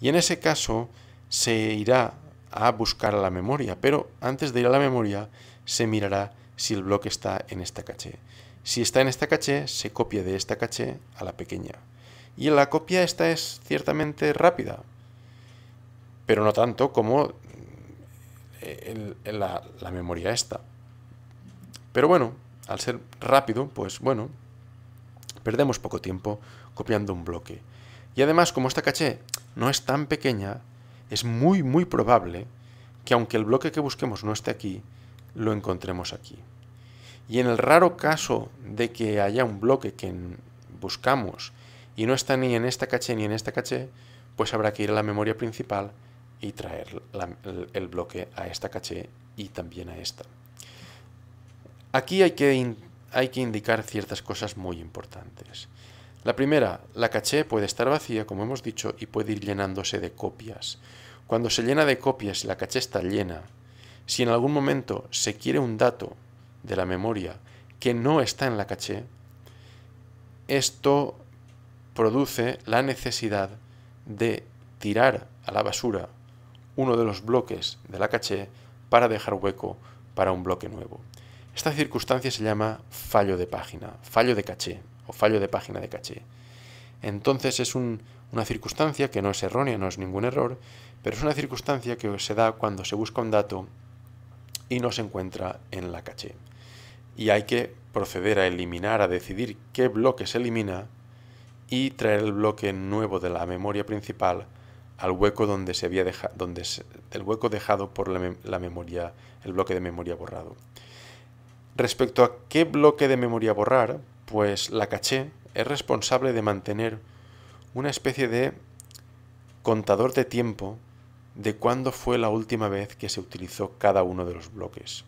Y en ese caso se irá a buscar a la memoria, pero antes de ir a la memoria se mirará si el bloque está en esta caché. Si está en esta caché, se copia de esta caché a la pequeña. Y la copia esta es ciertamente rápida, pero no tanto como eh, la, memoria esta. Pero bueno, al ser rápido, pues bueno, perdemos poco tiempo copiando un bloque. Y además, como esta caché no es tan pequeña, es muy muy probable que aunque el bloque que busquemos no esté aquí, lo encontremos aquí. Y en el raro caso de que haya un bloque que buscamos y no está ni en esta caché ni en esta caché, pues habrá que ir a la memoria principal y traer el, bloque a esta caché y también a esta. Aquí hay que, hay que indicar ciertas cosas muy importantes. La primera, la caché puede estar vacía, como hemos dicho, y puede ir llenándose de copias. Cuando se llena de copias y la caché está llena, si en algún momento se quiere un dato de la memoria que no está en la caché, esto produce la necesidad de tirar a la basura uno de los bloques de la caché para dejar hueco para un bloque nuevo. Esta circunstancia se llama fallo de página, fallo de caché o fallo de página de caché. Entonces es una circunstancia que no es errónea, no es ningún error, pero es una circunstancia que se da cuando se busca un dato y no se encuentra en la caché y hay que proceder a eliminar, a decidir qué bloque se elimina y traer el bloque nuevo de la memoria principal al hueco donde se había dejado, donde el hueco dejado por la memoria, el bloque de memoria borrado. Respecto a qué bloque de memoria borrar, pues la caché es responsable de mantener una especie de contador de tiempo de cuándo fue la última vez que se utilizó cada uno de los bloques.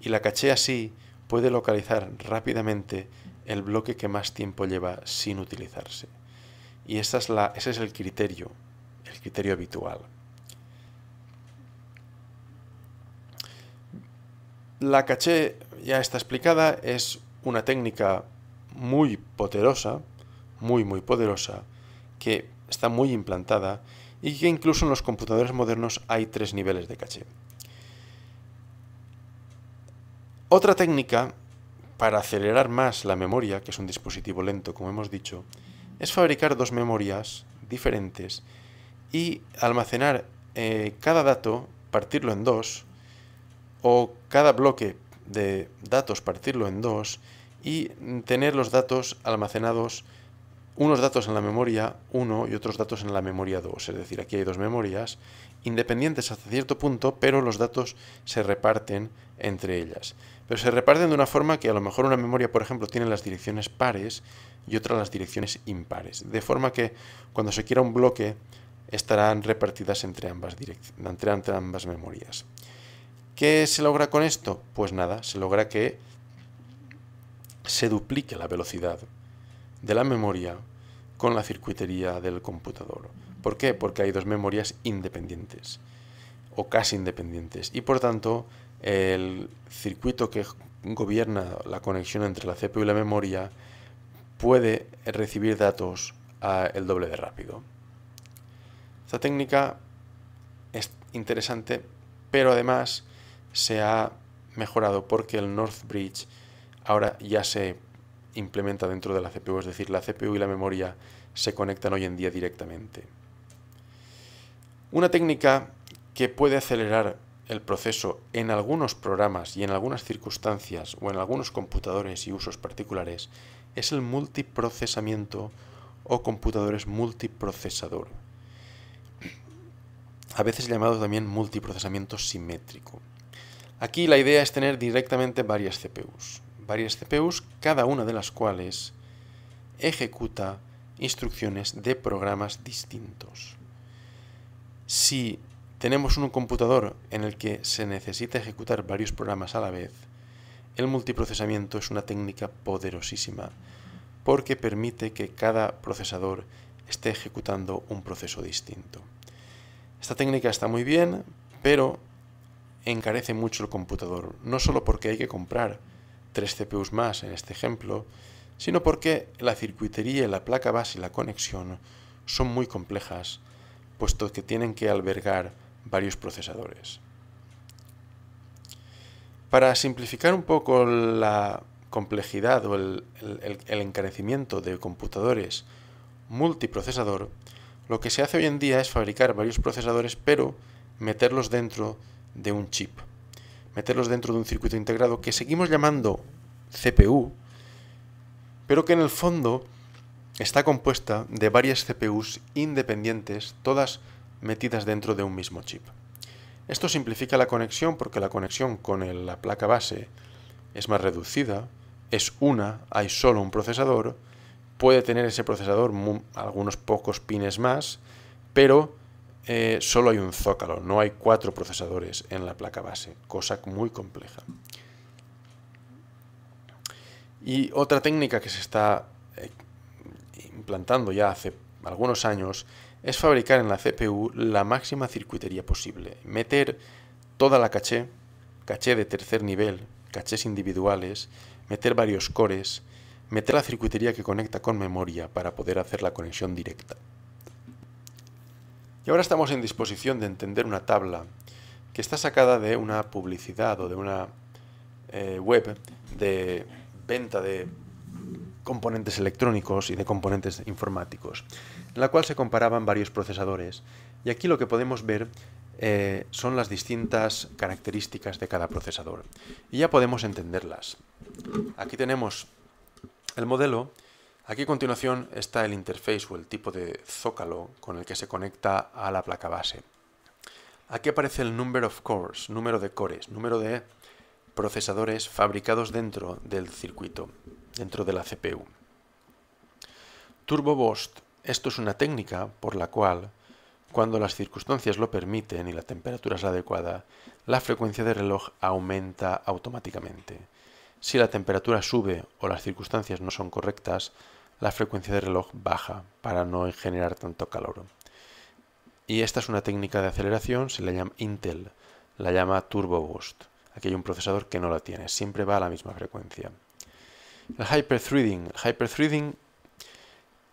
Y la caché así puede localizar rápidamente el bloque que más tiempo lleva sin utilizarse. Y ese es el criterio, el criterio habitual. La caché ya está explicada, es una técnica muy poderosa, muy muy poderosa, que está muy implantada y que incluso en los computadores modernos hay tres niveles de caché. Otra técnica para acelerar más la memoria, que es un dispositivo lento, como hemos dicho, es fabricar dos memorias diferentes y almacenar eh, cada dato, partirlo en dos, o cada bloque de datos, partirlo en dos, y tener los datos almacenados unos datos en la memoria 1 y otros datos en la memoria 2. Es decir, aquí hay dos memorias independientes hasta cierto punto, pero los datos se reparten entre ellas. Pero se reparten de una forma que a lo mejor una memoria, por ejemplo, tiene las direcciones pares y otra las direcciones impares. De forma que cuando se quiera un bloque estarán repartidas entre ambas, entre ambas memorias. ¿Qué se logra con esto? Pues nada, se logra que se duplique la velocidad de la memoria con la circuitería del computador. ¿Por qué? Porque hay dos memorias independientes o casi independientes y por tanto el circuito que gobierna la conexión entre la CPU y la memoria puede recibir datos a el doble de rápido. Esta técnica es interesante, pero además se ha mejorado porque el North Bridge ahora ya se implementa dentro de la CPU, es decir, la CPU y la memoria se conectan hoy en día directamente. Una técnica que puede acelerar el proceso en algunos programas y en algunas circunstancias o en algunos computadores y usos particulares es el multiprocesamiento o computadores multiprocesador. A veces llamado también multiprocesamiento simétrico. Aquí la idea es tener directamente varias CPUs varias CPUs, cada una de las cuales ejecuta instrucciones de programas distintos. Si tenemos un computador en el que se necesita ejecutar varios programas a la vez, el multiprocesamiento es una técnica poderosísima porque permite que cada procesador esté ejecutando un proceso distinto. Esta técnica está muy bien, pero encarece mucho el computador, no solo porque hay que comprar tres CPUs más en este ejemplo, sino porque la circuitería, la placa base y la conexión son muy complejas, puesto que tienen que albergar varios procesadores. Para simplificar un poco la complejidad o el, el, encarecimiento de computadores multiprocesador, lo que se hace hoy en día es fabricar varios procesadores pero meterlos dentro de un chip meterlos dentro de un circuito integrado que seguimos llamando CPU, pero que en el fondo está compuesta de varias CPUs independientes, todas metidas dentro de un mismo chip. Esto simplifica la conexión porque la conexión con la placa base es más reducida, es una, hay solo un procesador, puede tener ese procesador algunos pocos pines más, pero eh, solo hay un zócalo, no hay cuatro procesadores en la placa base, cosa muy compleja. Y otra técnica que se está eh, implantando ya hace algunos años es fabricar en la CPU la máxima circuitería posible, meter toda la caché, caché de tercer nivel, cachés individuales, meter varios cores, meter la circuitería que conecta con memoria para poder hacer la conexión directa. Y ahora estamos en disposición de entender una tabla que está sacada de una publicidad o de una eh, web de venta de componentes electrónicos y de componentes informáticos, en la cual se comparaban varios procesadores. Y aquí lo que podemos ver eh, son las distintas características de cada procesador. Y ya podemos entenderlas. Aquí tenemos el modelo Aquí a continuación está el interface o el tipo de zócalo con el que se conecta a la placa base. Aquí aparece el number of cores, número de cores, número de procesadores fabricados dentro del circuito, dentro de la CPU. Turbo esto es una técnica por la cual, cuando las circunstancias lo permiten y la temperatura es adecuada, la frecuencia de reloj aumenta automáticamente. Si la temperatura sube o las circunstancias no son correctas, la frecuencia del reloj baja para no generar tanto calor. Y esta es una técnica de aceleración, se la llama Intel, la llama Turbo Boost. Aquí hay un procesador que no la tiene, siempre va a la misma frecuencia. El hyperthreading. hyperthreading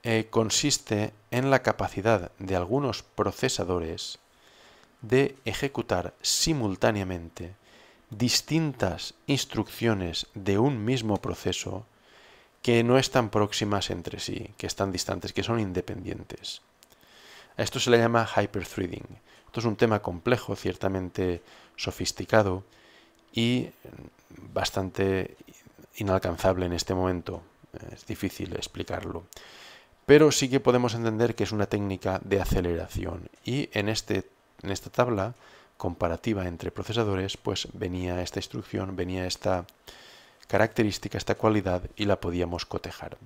eh, consiste en la capacidad de algunos procesadores de ejecutar simultáneamente distintas instrucciones de un mismo proceso que no están próximas entre sí, que están distantes, que son independientes. A esto se le llama hyperthreading. Esto es un tema complejo, ciertamente sofisticado y bastante inalcanzable en este momento. Es difícil explicarlo. Pero sí que podemos entender que es una técnica de aceleración. Y en, este, en esta tabla comparativa entre procesadores, pues venía esta instrucción, venía esta característica, esta cualidad y la podíamos cotejar.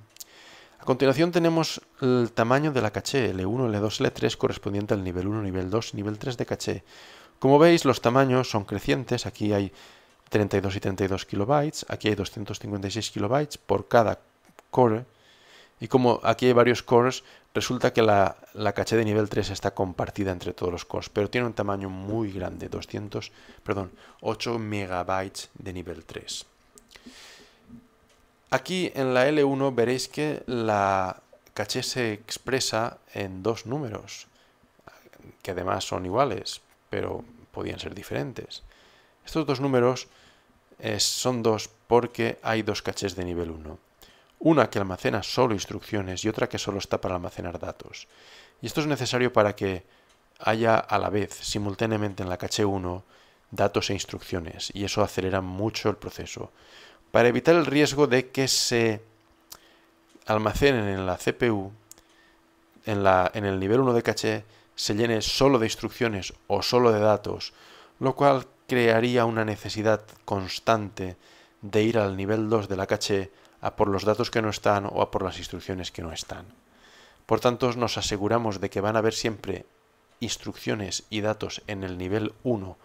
A continuación tenemos el tamaño de la caché L1, L2, L3 correspondiente al nivel 1, nivel 2 nivel 3 de caché. Como veis los tamaños son crecientes, aquí hay 32 y 32 kilobytes, aquí hay 256 kilobytes por cada core y como aquí hay varios cores Resulta que la, caché de nivel 3 está compartida entre todos los cores, pero tiene un tamaño muy grande, 200, perdón, 8 megabytes de nivel 3. Aquí en la L1 veréis que la caché se expresa en dos números, que además son iguales, pero podían ser diferentes. Estos dos números eh, son dos porque hay dos cachés de nivel 1. Una que almacena solo instrucciones y otra que solo está para almacenar datos. Y esto es necesario para que haya a la vez, simultáneamente en la caché 1, datos e instrucciones, y eso acelera mucho el proceso. Para evitar el riesgo de que se almacenen en la CPU, en, el nivel 1 de caché, se llene solo de instrucciones o solo de datos, lo cual crearía una necesidad constante de ir al nivel 2 de la caché a por los datos que no están o a por las instrucciones que no están. Por tanto, nos aseguramos de que van a haber siempre instrucciones y datos en el nivel 1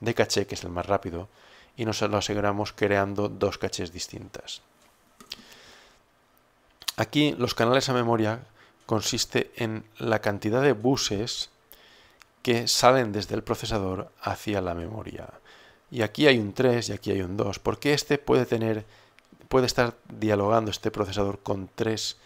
de caché, que es el más rápido, y nos lo aseguramos creando dos cachés distintas. Aquí los canales a memoria consiste en la cantidad de buses que salen desde el procesador hacia la memoria. Y aquí hay un 3 y aquí hay un 2, porque este puede tener puede estar dialogando este procesador con tres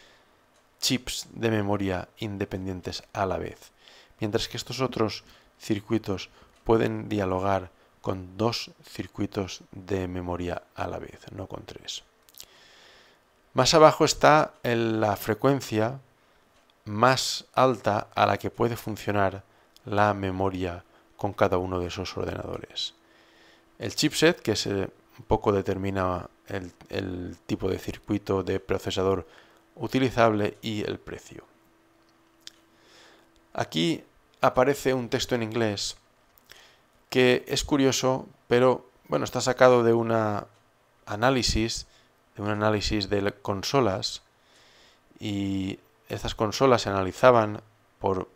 chips de memoria independientes a la vez, mientras que estos otros circuitos pueden dialogar con dos circuitos de memoria a la vez, no con tres. Más abajo está la frecuencia más alta a la que puede funcionar la memoria con cada uno de esos ordenadores. El chipset, que se un poco determina el, tipo de circuito de procesador utilizable y el precio. Aquí aparece un texto en inglés que es curioso, pero bueno, está sacado de un análisis, de un análisis de consolas y estas consolas se analizaban por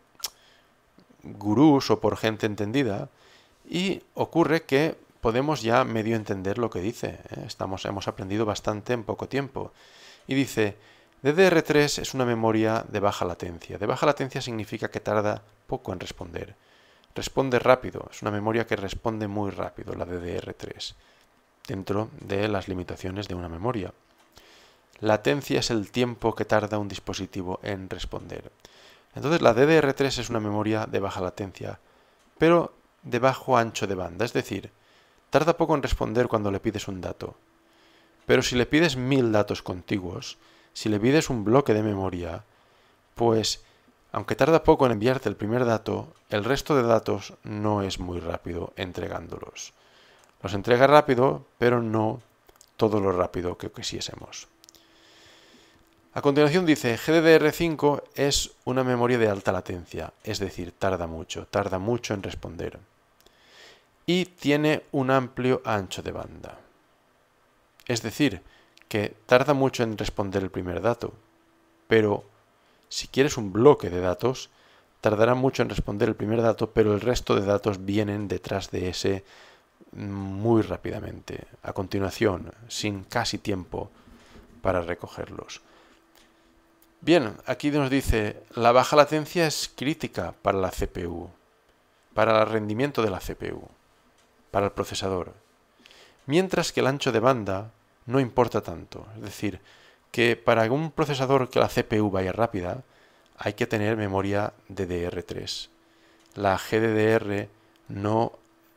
gurús o por gente entendida y ocurre que podemos ya medio entender lo que dice. ¿eh? Estamos, hemos aprendido bastante en poco tiempo. Y dice, DDR3 es una memoria de baja latencia. De baja latencia significa que tarda poco en responder. Responde rápido, es una memoria que responde muy rápido, la DDR3, dentro de las limitaciones de una memoria. Latencia es el tiempo que tarda un dispositivo en responder. Entonces la DDR3 es una memoria de baja latencia, pero de bajo ancho de banda, es decir, tarda poco en responder cuando le pides un dato. Pero si le pides mil datos contiguos, si le pides un bloque de memoria, pues aunque tarda poco en enviarte el primer dato, el resto de datos no es muy rápido entregándolos. Los entrega rápido, pero no todo lo rápido que quisiésemos. A continuación dice, GDDR5 es una memoria de alta latencia, es decir, tarda mucho, tarda mucho en responder y tiene un amplio ancho de banda. Es decir, que tarda mucho en responder el primer dato, pero si quieres un bloque de datos, tardará mucho en responder el primer dato, pero el resto de datos vienen detrás de ese muy rápidamente, a continuación, sin casi tiempo para recogerlos. Bien, aquí nos dice, la baja latencia es crítica para la CPU, para el rendimiento de la CPU para el procesador. Mientras que el ancho de banda no importa tanto, es decir, que para un procesador que la CPU vaya rápida, hay que tener memoria DDR3. La GDDR no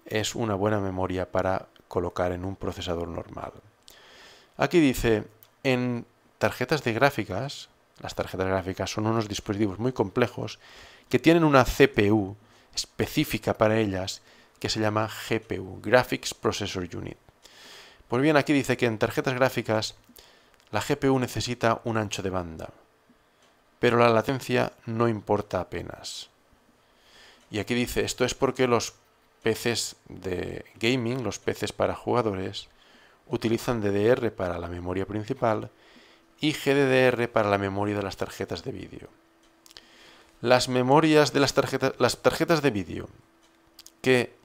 es una buena memoria para colocar en un procesador normal. Aquí dice, en tarjetas de gráficas, las tarjetas gráficas son unos dispositivos muy complejos que tienen una CPU específica para ellas que se llama GPU, Graphics Processor Unit. Pues bien, aquí dice que en tarjetas gráficas la GPU necesita un ancho de banda, pero la latencia no importa apenas. Y aquí dice, esto es porque los PCs de gaming, los PCs para jugadores, utilizan DDR para la memoria principal y GDDR para la memoria de las tarjetas de vídeo. Las memorias de las tarjetas, las tarjetas de vídeo que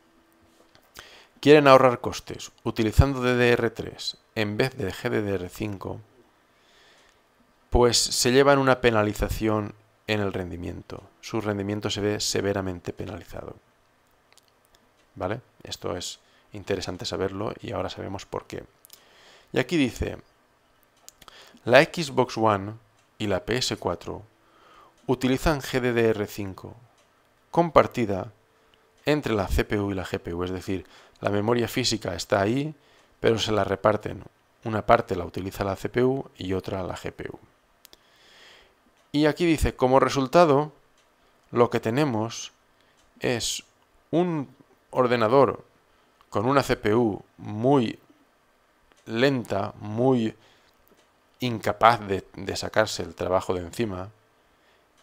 quieren ahorrar costes utilizando DDR3 en vez de GDDR5, pues se llevan una penalización en el rendimiento. Su rendimiento se ve severamente penalizado. ¿Vale? Esto es interesante saberlo y ahora sabemos por qué. Y aquí dice, la Xbox One y la PS4 utilizan GDDR5 compartida entre la CPU y la GPU, es decir, la memoria física está ahí, pero se la reparten. Una parte la utiliza la CPU y otra la GPU. Y aquí dice, como resultado, lo que tenemos es un ordenador con una CPU muy lenta, muy incapaz de, sacarse el trabajo de encima,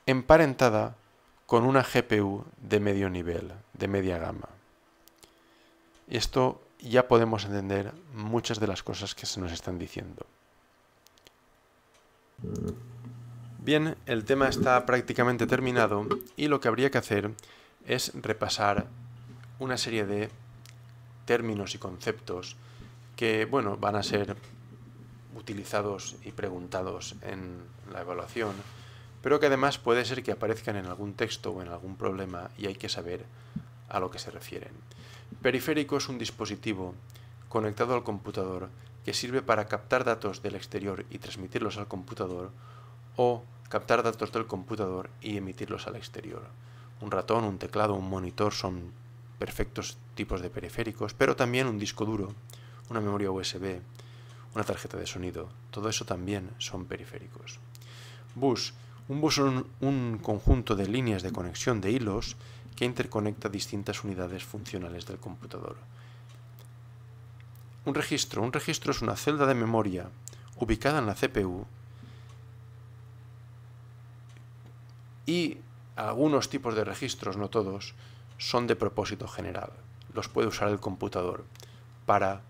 emparentada con una GPU de medio nivel, de media gama. Esto ya podemos entender muchas de las cosas que se nos están diciendo. Bien, el tema está prácticamente terminado y lo que habría que hacer es repasar una serie de términos y conceptos que, bueno, van a ser utilizados y preguntados en la evaluación, pero que además puede ser que aparezcan en algún texto o en algún problema y hay que saber a lo que se refieren. Periférico es un dispositivo conectado al computador que sirve para captar datos del exterior y transmitirlos al computador o captar datos del computador y emitirlos al exterior. Un ratón, un teclado, un monitor son perfectos tipos de periféricos, pero también un disco duro, una memoria USB, una tarjeta de sonido, todo eso también son periféricos. Bus. Un bus es un, conjunto de líneas de conexión de hilos que interconecta distintas unidades funcionales del computador. Un registro. Un registro es una celda de memoria ubicada en la CPU y algunos tipos de registros, no todos, son de propósito general. Los puede usar el computador para,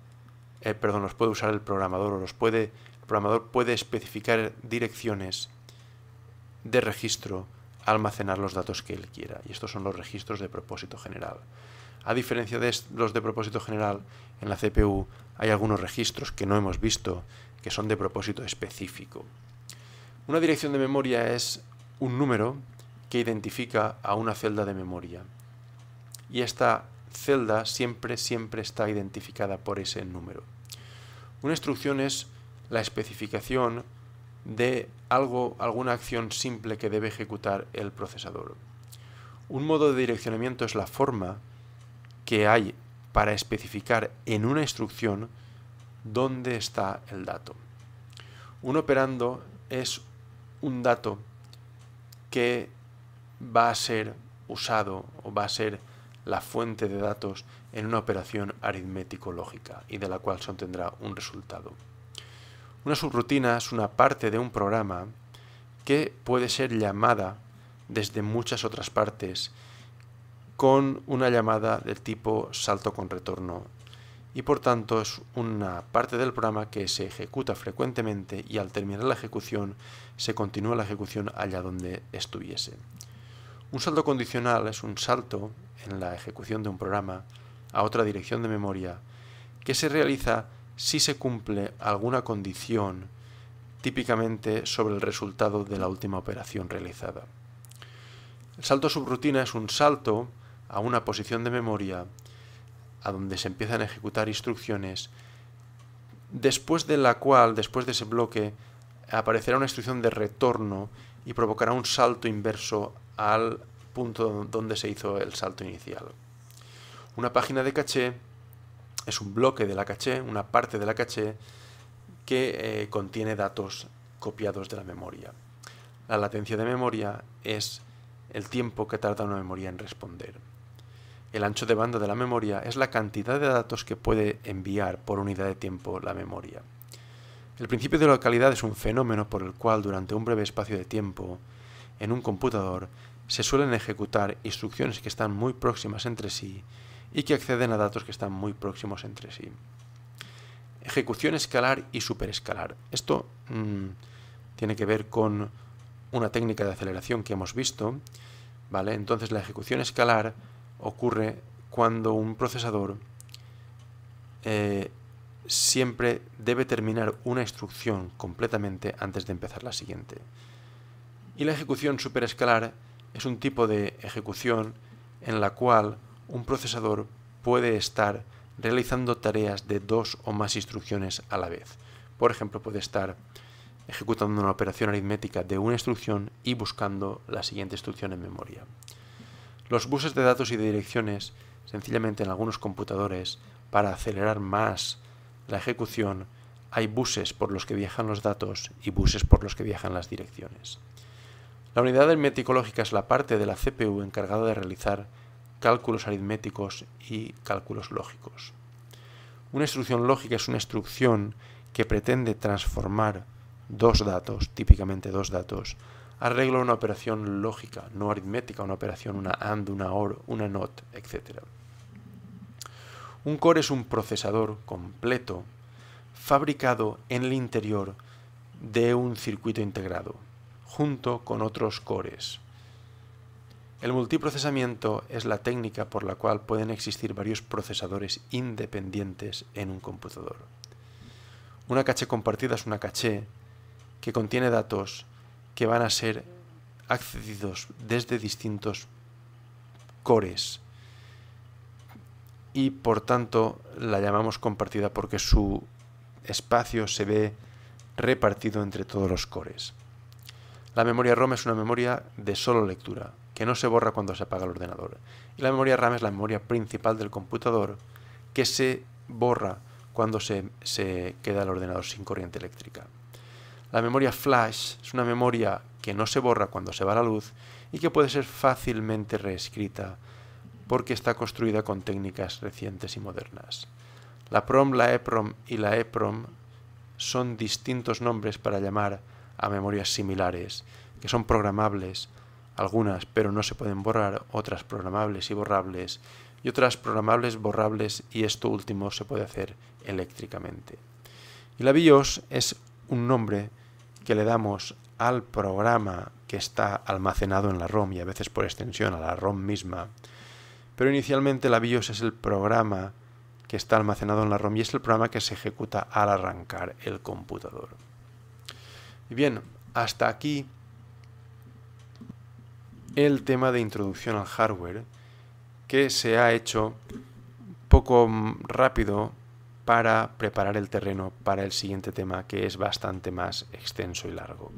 eh, perdón, los puede usar el programador o los puede, el programador puede especificar direcciones de registro almacenar los datos que él quiera. Y estos son los registros de propósito general. A diferencia de los de propósito general, en la CPU hay algunos registros que no hemos visto que son de propósito específico. Una dirección de memoria es un número que identifica a una celda de memoria. Y esta celda siempre, siempre está identificada por ese número. Una instrucción es la especificación de algo, alguna acción simple que debe ejecutar el procesador. Un modo de direccionamiento es la forma que hay para especificar en una instrucción dónde está el dato. Un operando es un dato que va a ser usado o va a ser la fuente de datos en una operación aritmético-lógica y de la cual se obtendrá un resultado. Una subrutina es una parte de un programa que puede ser llamada desde muchas otras partes con una llamada del tipo salto con retorno y por tanto es una parte del programa que se ejecuta frecuentemente y al terminar la ejecución se continúa la ejecución allá donde estuviese. Un salto condicional es un salto en la ejecución de un programa a otra dirección de memoria que se realiza si se cumple alguna condición típicamente sobre el resultado de la última operación realizada. El salto subrutina es un salto a una posición de memoria a donde se empiezan a ejecutar instrucciones después de la cual, después de ese bloque, aparecerá una instrucción de retorno y provocará un salto inverso al punto donde se hizo el salto inicial. Una página de caché es un bloque de la caché, una parte de la caché que eh, contiene datos copiados de la memoria. La latencia de memoria es el tiempo que tarda una memoria en responder. El ancho de banda de la memoria es la cantidad de datos que puede enviar por unidad de tiempo la memoria. El principio de localidad es un fenómeno por el cual durante un breve espacio de tiempo, en un computador, se suelen ejecutar instrucciones que están muy próximas entre sí y que acceden a datos que están muy próximos entre sí. Ejecución escalar y superescalar. Esto mm, tiene que ver con una técnica de aceleración que hemos visto. ¿vale? Entonces la ejecución escalar ocurre cuando un procesador eh, siempre debe terminar una instrucción completamente antes de empezar la siguiente. Y la ejecución superescalar es un tipo de ejecución en la cual un procesador puede estar realizando tareas de dos o más instrucciones a la vez. Por ejemplo, puede estar ejecutando una operación aritmética de una instrucción y buscando la siguiente instrucción en memoria. Los buses de datos y de direcciones, sencillamente en algunos computadores, para acelerar más la ejecución, hay buses por los que viajan los datos y buses por los que viajan las direcciones. La unidad hermético-lógica es la parte de la CPU encargada de realizar cálculos aritméticos y cálculos lógicos. Una instrucción lógica es una instrucción que pretende transformar dos datos, típicamente dos datos, arreglo una operación lógica, no aritmética, una operación, una AND, una OR, una NOT, etc. Un core es un procesador completo fabricado en el interior de un circuito integrado, junto con otros cores. El multiprocesamiento es la técnica por la cual pueden existir varios procesadores independientes en un computador. Una caché compartida es una caché que contiene datos que van a ser accedidos desde distintos cores y por tanto la llamamos compartida porque su espacio se ve repartido entre todos los cores. La memoria ROM es una memoria de solo lectura, que no se borra cuando se apaga el ordenador. Y la memoria RAM es la memoria principal del computador que se borra cuando se, queda el ordenador sin corriente eléctrica. La memoria flash es una memoria que no se borra cuando se va la luz y que puede ser fácilmente reescrita porque está construida con técnicas recientes y modernas. La PROM, la EPROM y la EPROM son distintos nombres para llamar a memorias similares, que son programables algunas, pero no se pueden borrar, otras programables y borrables, y otras programables, borrables, y esto último se puede hacer eléctricamente. Y la BIOS es un nombre que le damos al programa que está almacenado en la ROM y a veces por extensión a la ROM misma. Pero inicialmente la BIOS es el programa que está almacenado en la ROM y es el programa que se ejecuta al arrancar el computador. Y bien, hasta aquí el tema de introducción al hardware que se ha hecho poco mm, rápido para preparar el terreno para el siguiente tema que es bastante más extenso y largo.